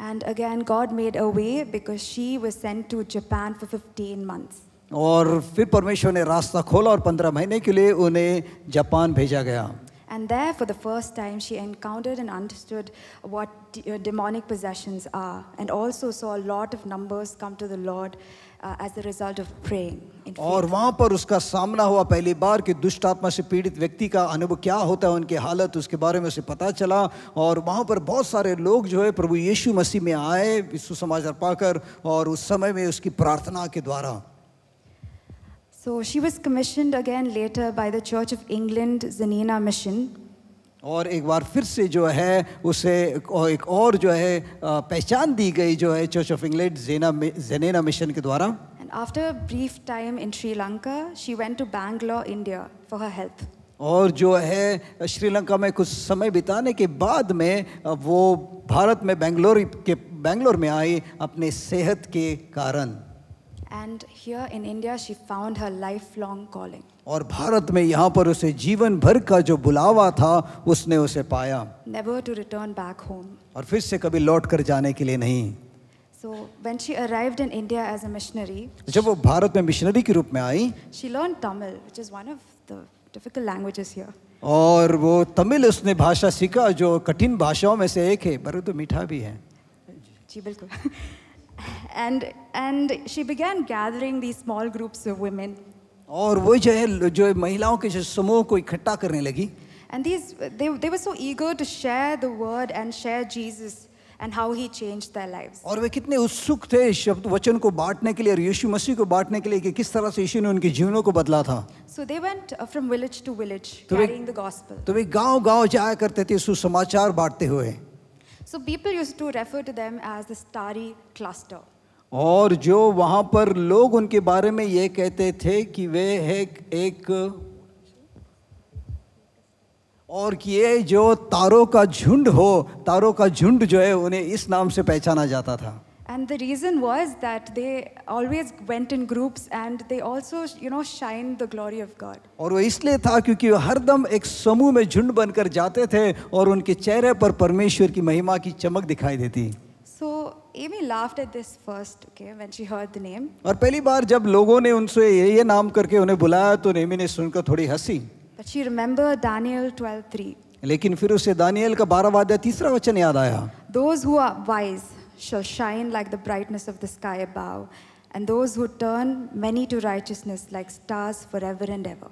and again God made a way because she was sent to Japan for 15 months और फिर परमेश्वर ने रास्ता खोला और 15 महीने के लिए उन्हें जापान भेजा गया And there, for the first time, she encountered and understood what uh, demonic possessions are, and also saw a lot of numbers come to the Lord uh, as the result of praying. और वहां पर उसका सामना हुआ पहली बार कि दुष्ट आत्मा से पीड़ित व्यक्ति का अनुभव क्या होता है उनकी हालत उसके बारे में उसे पता चला और वहां पर बहुत सारे लोग जो है प्रभु यीशु मसीह में आए सुसमाचार पाकर और उस समय में उसकी प्रार्थना के द्वारा So she was commissioned again later by the Church of England Zanina Mission. और एक बार फिर से जो है उसे एक और जो है पहचान दी गई जो है चर्च ऑफ इंग्लैंड जेना जेनेना मिशन के द्वारा and after brief time in Sri Lanka she went to Bangalore India for her health और जो है श्रीलंका में कुछ समय बिताने के बाद में वो भारत में बेंगलोर के बेंगलोर में आई अपने सेहत के कारण And here in India, she found her lifelong calling. और भारत में यहाँ पर उसे जीवन भर का जो बुलावा था उसने उसे पाया Never to return back home. और फिर से कभी लौट कर जाने के लिए नहीं So when she arrived in India as a missionary, जब वो भारत में मिशनरी के रूप में आई she learned Tamil, which is one of the difficult languages here. और वो तमिल उसने भाषा सीखा जो कठिन भाषाओं में से एक है पर तो मीठा भी है जी बिल्कुल and and she began gathering these small groups of women aur वो jo hai jo mahilaon ke जो समूह को इकट्ठा करने लगी and these they they were so eager to share the word and share Jesus and how he changed their lives और वे कितने उत्सुक थे shabd vachan ko baantne ke liye aur yeshu Masih ko baantne ke liye ki kis tarah se yeshu ne unke जीवनों ko badla tha so they went from village to village carrying the gospel to तो gaon gaon गांव karte the थे samachar baantte hue So people used to refer to them as the starry cluster. और जो वहाँ पर लोग उनके बारे में ये कहते थे कि वे एक एक और कि ये जो तारों का झुंड हो तारों का झुंड जो है उन्हें इस नाम से पहचाना जाता था And the reason was that they always went in groups and they also, you know, shine the glory of God. और वो इसलिए था क्योंकि वो हरदम एक समूह में झुंड बनकर जाते थे और उनके चेहरे पर परमेश्वर की महिमा की चमक दिखाई देती So Amy laughed at this first, okay, when she heard the name. और पहली बार जब लोगों ने उनसे ये ये नाम करके उन्हें बुलाया तो नेमी ने सुनकर थोड़ी हंसी But she remembered Daniel 12:3. लेकिन फिर उसे दानियल का बारहवा अध्याय तीसरा वचन याद आया Those who are wise shall shine like the brightness of the sky above, and those who turn many to righteousness like stars forever and ever.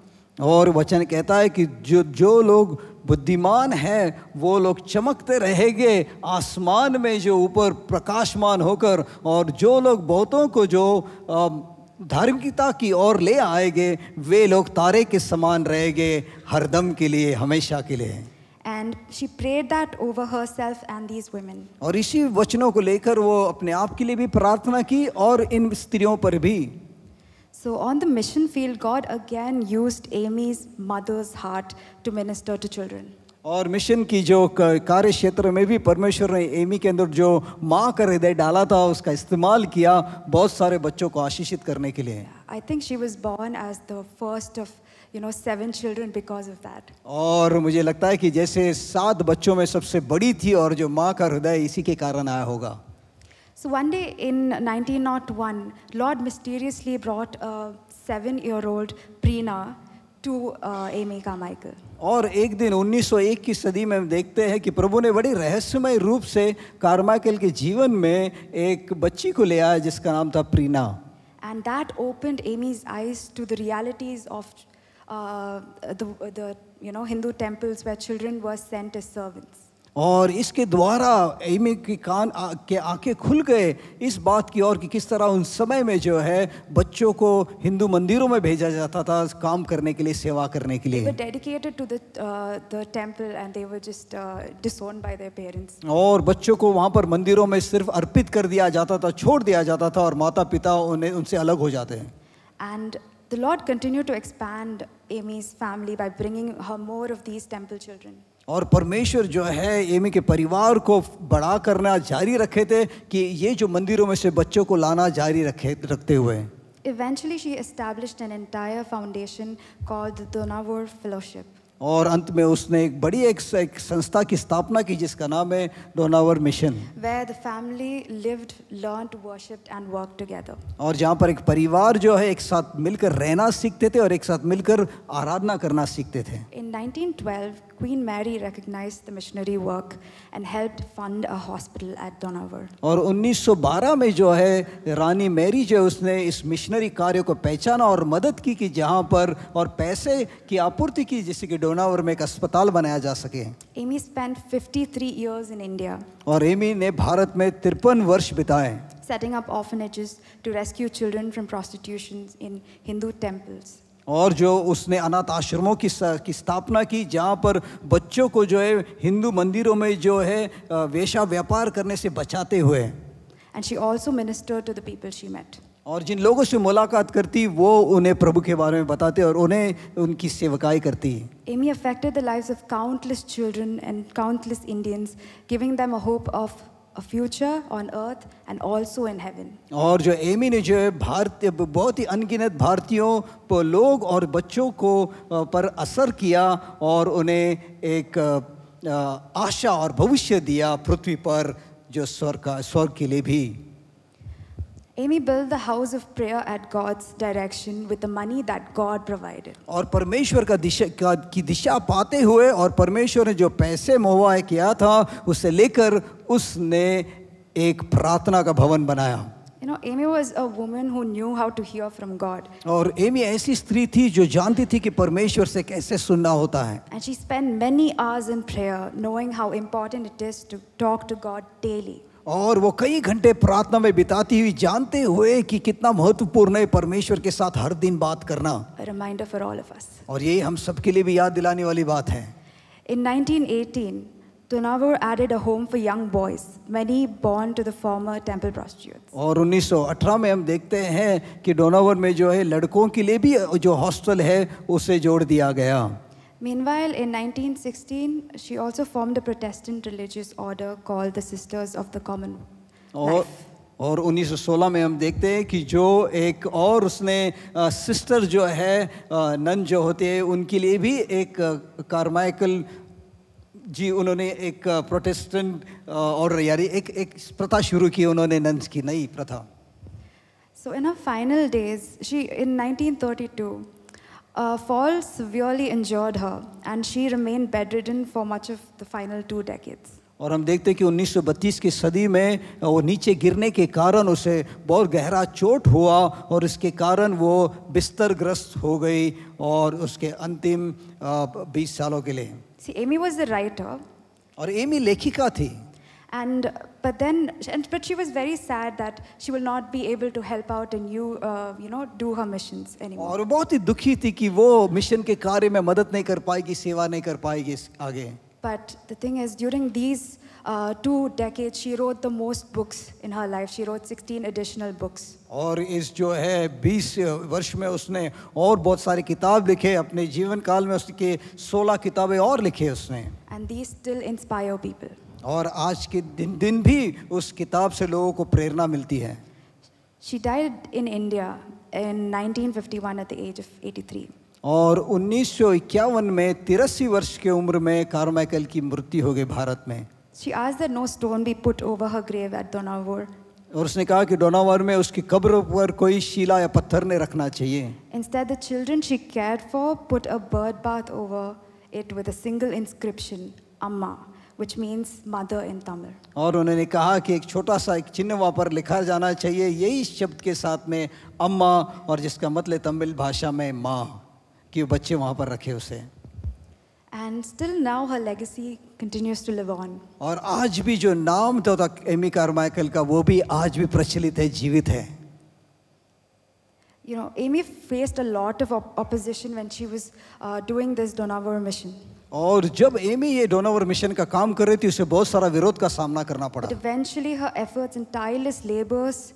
और वचन कहता है कि जो जो लोग बुद्धिमान हैं वो लोग चमकते रहेंगे आसमान में जो ऊपर प्रकाशमान होकर और जो लोग बहुतों को जो धार्मिकता की ओर ले आएंगे वे लोग तारे के समान रहेंगे हरदम के लिए हमेशा के लिए and she prayed that over herself and these women. और इसी वचनों को लेकर वो अपने आप के लिए भी प्रार्थना की और इन स्त्रियों पर भी So on the mission field, God again used Amy's mother's heart to minister to children. और मिशन की जो कार्य क्षेत्र में भी परमेश्वर ने एमी के अंदर जो माँ का हृदय डाला था उसका इस्तेमाल किया बहुत सारे बच्चों को आशीषित करने के लिए I think she was born as the first of you know seven children because of that और मुझे लगता है कि जैसे सात बच्चों में सबसे बड़ी थी और जो माँ का हृदय इसी के कारण आया होगा So one day in 1901, Lord mysteriously brought a seven-year-old Prina to uh, Amy Carmichael. और एक दिन 1901 की सदी में हम देखते हैं कि प्रभु ने बड़ी रहस्यमय रूप से कार्माइकल के जीवन में एक बच्ची को ले आया जिसका नाम था Preena And that opened Amy's eyes to the realities of Uh, और इसके द्वारा एमे की कान आ, के आंखें खुल गए इस बात की और कि किस तरह उन समय में जो है बच्चों को हिंदू मंदिरों में भेजा जाता था काम करने के लिए सेवा करने के लिए uh, uh, और बच्चों को वहाँ पर मंदिरों में सिर्फ अर्पित कर दिया जाता था छोड़ दिया जाता था और माता पिता उन्हें उनसे अलग हो जाते हैं and the Lord continued to expand Amy's family by bringing her more of these temple children. और परमेश्वर जो है एमी के परिवार को बड़ा करना जारी रखे थे कि ये जो मंदिरों में से बच्चों को लाना जारी रखे रखते हुए Eventually she established an entire foundation called the Donavor Fellowship. और अंत में उसने एक बड़ी एक, एक संस्था की स्थापना की जिसका नाम है डोनावर मिशन और जहाँ पर एक परिवार जो है एक साथ मिलकर रहना सीखते थे और एक साथ मिलकर आराधना करना सीखते थे In 1912, Queen Mary recognized the missionary work and helped fund a hospital at Donavar. और 1912 में जो है रानी मैरी जो उसने इस मिशनरी कार्य को पहचाना और मदद की कि जहाँ पर और पैसे की आपूर्ति की जिससे कि होना में एक अस्पताल बनाया जा सके Amy spent 53 years in India और एमी ने भारत में तिरपन वर्ष बिताए setting up orphanages to rescue children from prostitutions in Hindu temples. और जो उसने अनाथ आश्रमों की की स्थापना की जहाँ पर बच्चों को जो है हिंदू मंदिरों में जो है वेशा व्यापार करने से बचाते हुए and she also minister to the people she met और जिन लोगों से मुलाकात करती वो उन्हें प्रभु के बारे में बताते और उन्हें उनकी सेवकाई करती Amy affected the life of countless children and countless Indians giving them a hope of a future on earth and also in heaven और जो एमी ने जो है भारतीय बहुत ही अनगिनत भारतीयों पर लोग और बच्चों को पर असर किया और उन्हें एक आशा और भविष्य दिया पृथ्वी पर जो स्वर्ग का स्वर्ग के लिए भी Amy built the house of prayer at God's direction with the money that God provided. और परमेश्वर का दिशा का, की दिशा पाते हुए और परमेश्वर ने जो पैसे मोहवा किया था उसे लेकर उसने एक प्रार्थना का भवन बनाया You know, Amy was a woman who knew how to hear from God. और एमी ऐसी स्त्री थी जो जानती थी कि परमेश्वर से कैसे सुनना होता है And she spent many hours in prayer, knowing how important it is to talk to God daily. और वो कई घंटे प्रार्थना में बिताती हुई जानते हुए कि कितना महत्वपूर्ण है परमेश्वर के साथ हर दिन बात करना और ये हम सबके लिए भी याद दिलाने वाली बात है इन 1918 Tunavur added a home for young boys, many born to the former temple prostitutes. और 1918 में हम देखते हैं कि डोनावर में जो है लड़कों के लिए भी जो हॉस्टल है उसे जोड़ दिया गया Meanwhile, in 1916, she also formed a Protestant religious order called the Sisters of the Common और, Life. और 1916 में हम देखते हैं कि जो एक और उसने सिस्टर जो है नन जो होते हैं उनके लिए भी एक कार्माइकल जी उन्होंने एक प्रोटेस्टेंट ऑर्डर यानी एक एक प्रथा शुरू की उन्होंने नंस की नई प्रथा So in her final days, she in 1932, A fall severely injured her, and she remained bedridden for much of the final two decades. और हम देखते हैं कि 1932 की सदी में वो नीचे गिरने के कारण उसे बहुत गहरा चोट हुआ और इसके कारण वो बिस्तर ग्रस्त हो गई और उसके अंतिम 20 सालों के लिए See, Amy was the writer. और एमी लेखिका थी And but then, and, but she was very sad that she will not be able to help out and you, uh, you know, do her missions anymore. और बहुत ही दुखी थी कि वो mission के कार्य में मदद नहीं कर पाएगी, सेवा नहीं कर पाएगी आगे. But the thing is, during these uh, two decades, she wrote the most books in her life. She wrote 16 additional books. और इस जो है 20 uh, वर्ष में उसने और बहुत सारी किताब लिखे अपने जीवन काल में उसके 16 किताबें और लिखे उसने. And these still inspire people. और आज के दिन दिन भी उस किताब से लोगों को प्रेरणा मिलती है She died in India in 1951 at the age of 83. और 1951 में तिरासी वर्ष के उम्र में कार्माइकल की मृत्यु हो गई भारत में She asked that no stone be put over her grave at Donawar. और उसने कहा कि डोनावर में उसकी कब्र पर कोई शिला या पत्थर नहीं रखना चाहिए Instead the children she cared for put a bird bath over it with a single inscription Amma which means mother in Tamil. और उन्होंने कहा कि एक छोटा सा एक चिन्ह वहाँ पर लिखा जाना चाहिए यही शब्द के साथ में अम्मा और जिसका मतलब तमिल भाषा में माँ कि बच्चे वहाँ पर रखे उसे And still now her legacy continues to live on. और आज भी जो नाम था एमी कार्माइकल का वो भी आज भी प्रचलित है जीवित है You know, Amy faced a lot of op opposition when she was uh, doing this Donavur mission. और जब एमी ये डोनावर मिशन का काम कर रही थी उसे बहुत सारा विरोध का सामना करना पड़ा eventually her efforts and tireless labours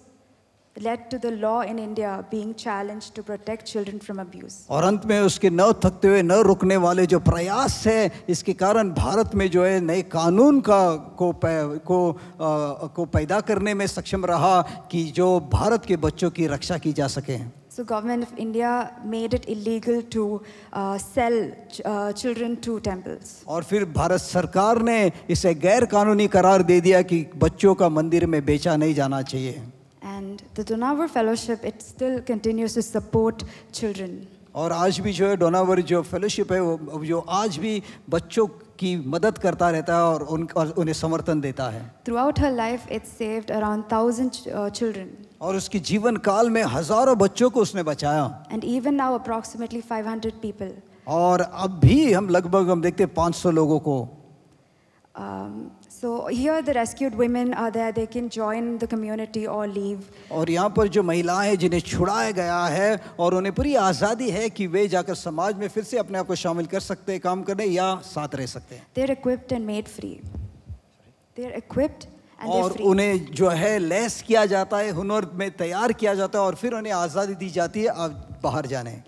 led to the law in India being challenged to protect children from abuse और अंत में उसके न थकते हुए न रुकने वाले जो प्रयास है इसके कारण भारत में जो है नए कानून का को पै, को आ, को पैदा करने में सक्षम रहा कि जो भारत के बच्चों की रक्षा की जा सके So government of India made it illegal to uh, sell ch uh, children to temples. और फिर भारत सरकार ने इसे गैर कानूनी करार दे दिया कि बच्चों का मंदिर में बेचा नहीं जाना चाहिए And the Donavar Fellowship it still continues to support children. और आज भी जो है डोनावर जो फेलोशिप है वो जो आज भी बच्चों की मदद करता रहता है और उन और उन्हें समर्थन देता है throughout her life it saved around thousand children और उसकी जीवन काल में हजारों बच्चों को उसने बचाया and even now approximately 500 people और अब भी हम लगभग हम देखते हैं 500 लोगों को so here the rescued women are there they can join the community और लीव और यहाँ पर जो महिलाएं जिन्हें छुड़ाया गया है और उन्हें पूरी आज़ादी है कि वे जाकर समाज में फिर से अपने आप को शामिल कर सकते हैं काम करने या साथ रह सकते हैं they are equipped and made free they are equipped और उन्हें जो है लेस किया जाता है हुनर में तैयार किया जाता है और फिर उन्हें आज़ादी दी जाती है अब बाहर जाने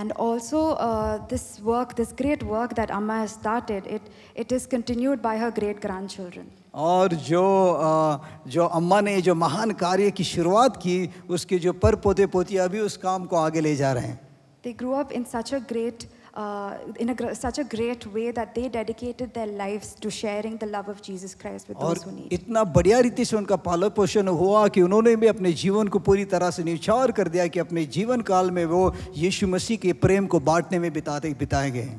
And also, uh, this work, this great work that Amma has started, it, it is continued by her great grandchildren. और जो जो अम्मा ने जो महान कार्य की शुरुआत की उसके जो पर पोते पोती अभी उस काम को आगे ले जा रहे हैं They grew up in such a great uh, in a, such a great way that they dedicated their lives to sharing the love of Jesus Christ with those who need. इतना बढ़िया रीति से उनका पालन पोषण हुआ कि उन्होंने भी अपने जीवन को पूरी तरह से न्यौछावर कर दिया कि अपने जीवन काल में वो यीशु मसीह के प्रेम को बांटने में बिताते बिताए गए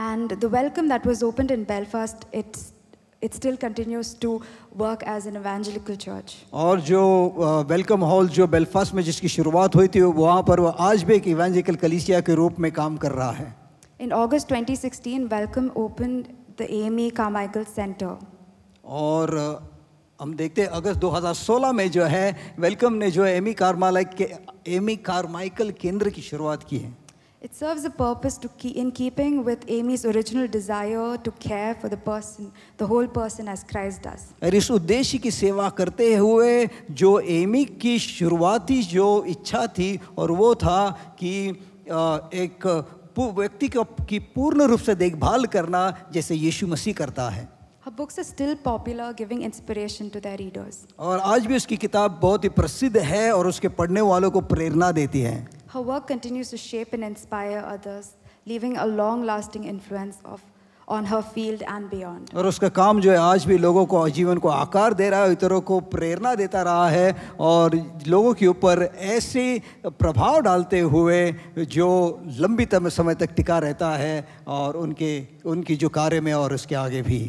And the welcome that was opened in Belfast, it's it still continues to work as an evangelical church. और जो वेलकम हॉल जो बेलफास्ट में जिसकी शुरुआत हुई थी वहाँ पर वह आज भी एक इवेंजिकल कलीसिया के रूप में काम कर रहा है In August 2016, Welcome opened the AME Carmichael Center. और हम देखते हैं अगस्त 2016 में जो है वेलकम ने जो एमी कार्माला के एमी कार्माइकल केंद्र की शुरुआत की है It serves a purpose to key, in keeping with Amy's original desire to care for the person, the whole person as Christ does. और इस उद्देश्य की सेवा करते हुए जो एमी की शुरुआती जो इच्छा थी और वो था कि एक व्यक्ति की पूर्ण रूप से देखभाल करना जैसे यीशु मसीह करता है Her books are still popular, giving inspiration to their readers. और आज भी उसकी किताब बहुत ही प्रसिद्ध है और उसके पढ़ने वालों को प्रेरणा देती है Her work continues to shape and inspire others, leaving a long-lasting influence of on her field and beyond. और उसका काम जो है आज भी लोगों को जीवन को आकार दे रहा है इतरों को प्रेरणा देता रहा है और लोगों के ऊपर ऐसे प्रभाव डालते हुए जो लंबी समय तक टिका रहता है और उनके उनकी जो कार्य में और उसके आगे भी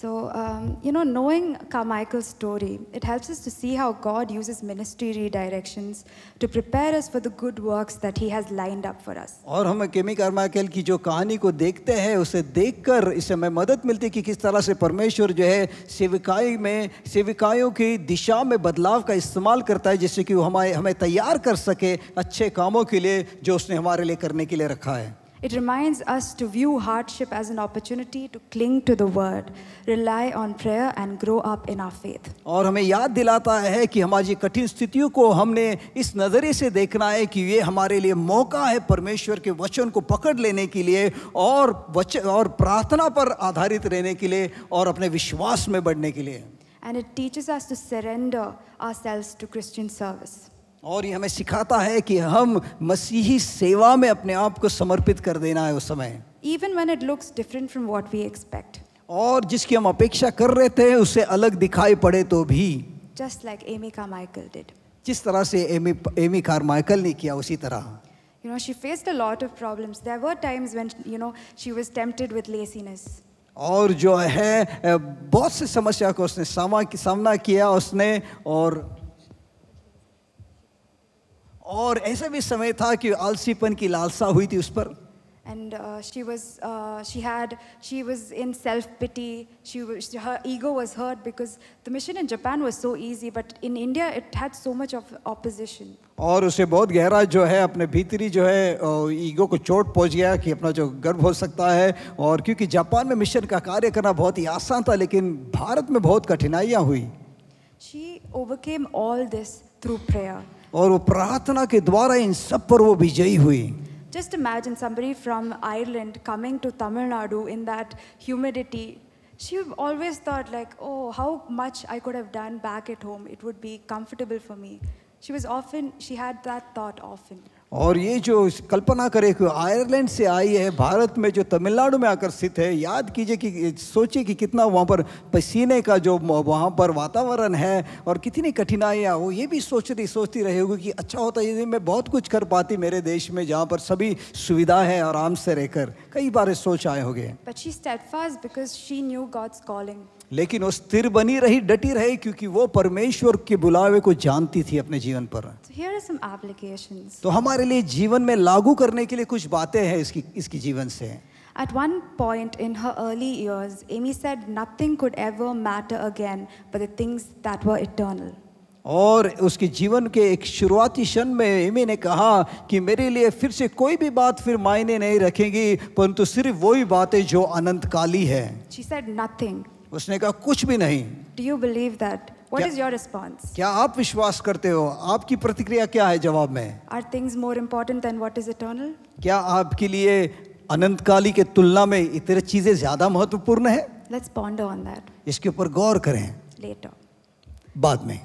So, um, you know, knowing Carmichael's story, it helps us to see how God uses ministry redirections to prepare us for the good works that He has lined up for us. और हमें केमी Carmichael की जो कहानी को देखते हैं उसे देखकर इससे हमें मदद मिलती है कि किस तरह से परमेश्वर जो है सेविकाई में सेविकाइयों की दिशा में बदलाव का इस्तेमाल करता है जिससे कि वो हमारे हमें तैयार कर सके अच्छे कामों के लिए जो उसने हमारे लिए करने के लिए रखा है It reminds us to view hardship as an opportunity to cling to the word, rely on prayer and grow up in our faith. और हमें याद दिलाता है कि हमारी कठिन स्थितियों को हमने इस नजरिए से देखना है कि ये हमारे लिए मौका है परमेश्वर के वचन को पकड़ लेने के लिए और वचन और प्रार्थना पर आधारित रहने के लिए और अपने विश्वास में बढ़ने के लिए And it teaches us to surrender ourselves to Christian service. और ये हमें सिखाता है कि हम मसीही सेवा में अपने आप को समर्पित कर देना है उस समय even when it looks different from what we expect और जिसकी हम अपेक्षा कर रहे थे उसे अलग दिखाई पड़े तो भी just like Amy Carmichael did जिस तरह से एमी एमी कार माइकल ने किया उसी तरह you know she faced a lot of problems there were times when you know she was tempted with laziness और जो है बहुत से समस्या को उसने सामा सामना किया उसने और और ऐसा भी समय था कि आलसीपन की लालसा हुई थी उस पर and uh, she was uh, she had she was in self pity she was her ego was hurt because the mission in japan was so easy but in india it had so much of opposition aur use bahut gehra jo hai apne bhitri jo hai ego ko chot pahunch gaya ki apna jo garv ho sakta hai aur kyunki japan mein mission ka karya karna bahut hi aasan tha lekin bharat mein bahut kathinaiyan hui she overcame all this through prayer और वो प्रार्थना के द्वारा इन सब पर वो विजयी हुई Just imagine somebody from Ireland coming to Tamil Nadu in that humidity. She always thought like, oh, how much I could have done back at home. It would be comfortable for me. She was often, she had that thought often. और ये जो कल्पना करे कि Ireland से आई है भारत में जो तमिलनाडु में आकर स्थित है याद कीजिए कि सोचिए कि कितना वहाँ पर पसीने का जो वहाँ पर वातावरण है और कितनी कठिनाइयाँ हो ये भी सोचती सोचती रहे होगी कि अच्छा होता यदि मैं बहुत कुछ कर पाती मेरे देश में जहाँ पर सभी सुविधा है आराम से रहकर कई बार सोच आए होंगे But she steadfast because she लेकिन वो स्थिर बनी रही डटी रही क्योंकि वो परमेश्वर के बुलावे को जानती थी अपने जीवन पर so तो हमारे लिए जीवन में लागू करने के लिए कुछ बातें हैं इसकी इसकी जीवन से At one point in her early years, Amy said nothing could ever matter again but the things that were eternal. और उसके जीवन के एक शुरुआती क्षण में एमी ने कहा कि मेरे लिए फिर से कोई भी बात फिर मायने नहीं रखेगी परंतु सिर्फ वही बातें जो अनंतकाली है She said nothing उसने कहा कुछ भी नहीं do you believe that What क्या, is your response? क्या आप विश्वास करते हो आपकी प्रतिक्रिया क्या है जवाब में Are things more important than what is eternal? क्या आपके लिए अनंतकाली के तुलना में इतने चीजें ज्यादा महत्वपूर्ण है Let's ponder on that. इसके ऊपर गौर करें Later. बाद में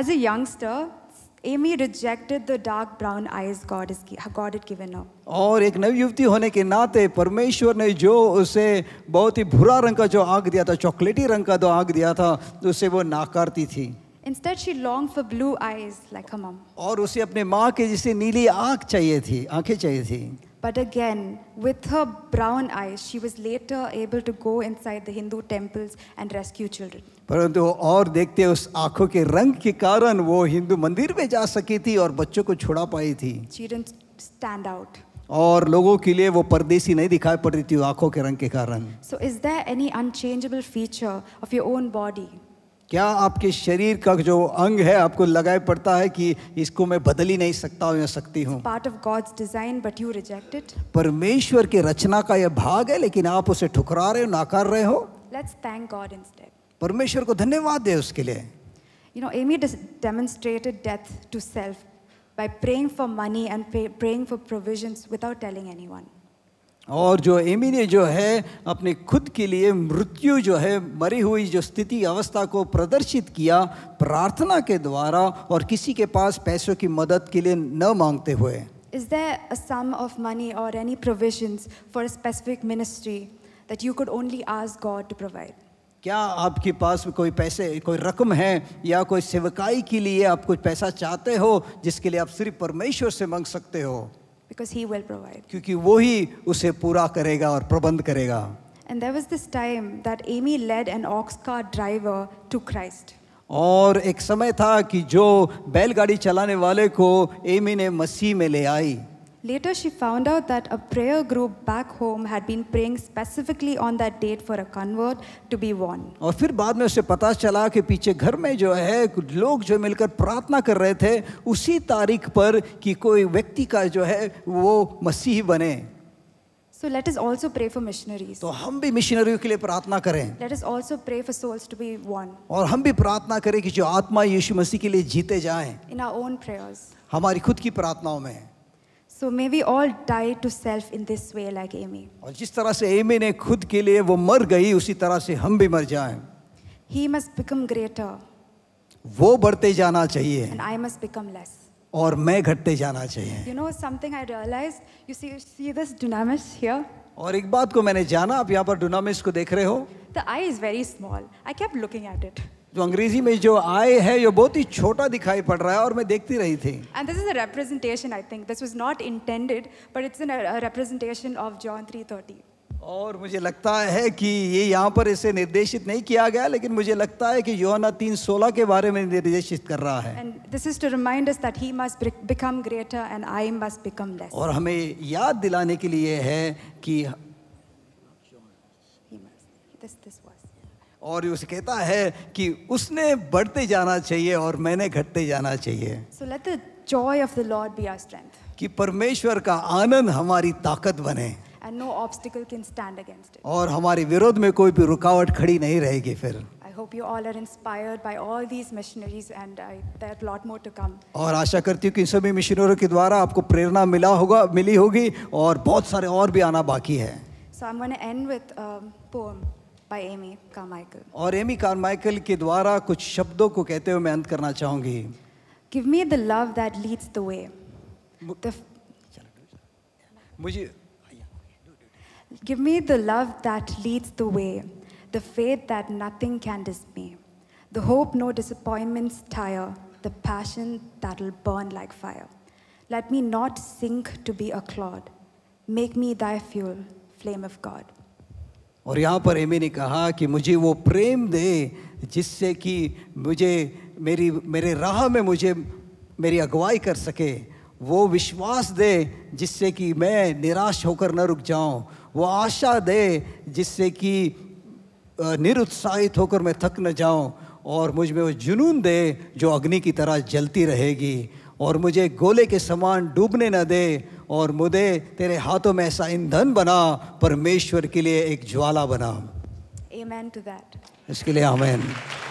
As a youngster, Amy rejected the dark brown eyes God, is, God had given her. और एक नव युवती होने के नाते परमेश्वर ने जो उसे बहुत ही भूरा रंग का जो आग दिया था चॉकलेटी रंग का जो आग दिया था तो उसे वो नाकारती थी Instead, she longed for blue eyes like her mom. और उसे अपने माँ के जैसे नीली आँख चाहिए थी आँखें चाहिए थी But again, with her brown eyes, she was later able to go inside the Hindu temples and rescue children. परंतु और देखते हैं उस आंखों के रंग के कारण वो हिंदू मंदिर में जा सकी थी और बच्चों को छुड़ा पाई थी She didn't stand out. और लोगों के लिए वो परदेशी नहीं दिखाई पड़ती रही थी आंखों के रंग के कारण So is there any unchangeable feature of your own body? क्या आपके शरीर का जो अंग है आपको लगाए पड़ता है कि इसको मैं बदल ही नहीं सकता हूँ या सकती हूँ part of God's design but you rejected परमेश्वर के रचना का यह भाग है लेकिन आप उसे ठुकरा रहे हो नाकार रहे हो लेट्स थैंक गॉड इंस्टेड परमेश्वर को धन्यवाद दे उसके लिए you know Amy demonstrated death to self by praying for money and praying for provisions without telling anyone और जो एमी ने जो है अपने खुद के लिए मृत्यु जो है मरी हुई जो स्थिति अवस्था को प्रदर्शित किया प्रार्थना के द्वारा और किसी के पास पैसों की मदद के लिए न मांगते हुए Is there a sum of money or any provisions for a specific ministry that you could only ask God to provide? क्या आपके पास कोई पैसे कोई रकम है या कोई सेवकाई के लिए आप कुछ पैसा चाहते हो जिसके लिए आप सिर्फ परमेश्वर से मांग सकते हो because he will provide kyunki वो ही उसे पूरा करेगा और प्रबंध करेगा and there was this time that amy led an ox cart driver to christ और एक समय था कि जो बैलगाड़ी चलाने वाले को एमी ने मसीह में ले आई Later, she found out that a prayer group back home had been praying specifically on that date for a convert to be won. और फिर बाद में उसे पता चला कि पीछे घर में जो है लोग जो मिलकर प्रार्थना कर रहे थे उसी तारीख पर कि कोई व्यक्ति का जो है वो मसीह बने So let us also pray for missionaries. तो हम भी मिशनरियों के लिए प्रार्थना करें Let us also pray for souls to be won. और हम भी प्रार्थना करें कि जो आत्मा यीशु मसीह के लिए जीते जाएं In our own prayers. हमारी खुद की प्रार्थनाओं में So may we all die to self in this way like Amy. और जिस तरह से एमी ने खुद के लिए वो मर गई उसी तरह से हम भी मर जाएं। He must become greater. वो बढ़ते जाना चाहिए And I must become less. और मैं घटते जाना चाहिए You know something I realized? You see, you see this dynamis here? और एक बात को मैंने जाना आप यहाँ पर डुनामिस को देख रहे हो The eye is very small. I kept looking at it. जो अंग्रेजी में जो आए है ये बहुत ही छोटा दिखाई पड़ रहा है और मैं देखती रही थी and this is a representation I think this was not intended but it's a representation of John 3:30 और मुझे लगता है कि ये यहाँ पर इसे निर्देशित नहीं किया गया लेकिन मुझे लगता है कि योना तीन सोलह के बारे में निर्देशित कर रहा है और हमें याद दिलाने के लिए है कि this, this और उसे कहता है कि उसने बढ़ते जाना चाहिए और मैंने घटते जाना चाहिए so let the joy of the Lord be our strength कि परमेश्वर का आनंद हमारी ताकत बने and no obstacle can stand against it. और हमारे विरोध में कोई भी रुकावट खड़ी नहीं रहेगी फिर I hope you all are inspired by all these missionaries and I, there are lot more to come. और आशा करती हूं कि इन सभी मिशनरों के द्वारा आपको प्रेरणा मिला होगा मिली होगी और बहुत सारे और भी आना बाकी है So I'm going to end with a poem. by Amy Carmichael. और एमी कार्माइकल के द्वारा कुछ शब्दों को कहते हुए मैं अंत करना चाहूंगी Give me the love that leads the way. The मुझे Give me the love that leads the way, the faith that nothing can dismay, the hope no disappointments tire, the passion that'll burn like fire. Let me not sink to be a clod. Make me thy fuel, flame of God. और यहाँ पर Amy ने कहा कि मुझे वो प्रेम दे जिससे कि मुझे मेरी मेरे राह में मुझे मेरी अगुवाई कर सके वो विश्वास दे जिससे कि मैं निराश होकर न रुक जाऊँ वो आशा दे जिससे कि निरुत्साहित होकर मैं थक न जाऊँ और मुझ में वो जुनून दे जो अग्नि की तरह जलती रहेगी और मुझे गोले के समान डूबने न दे और मुदे तेरे हाथों में ऐसा ईंधन बना परमेश्वर के लिए एक ज्वाला बना Amen to that. इसके लिए हमें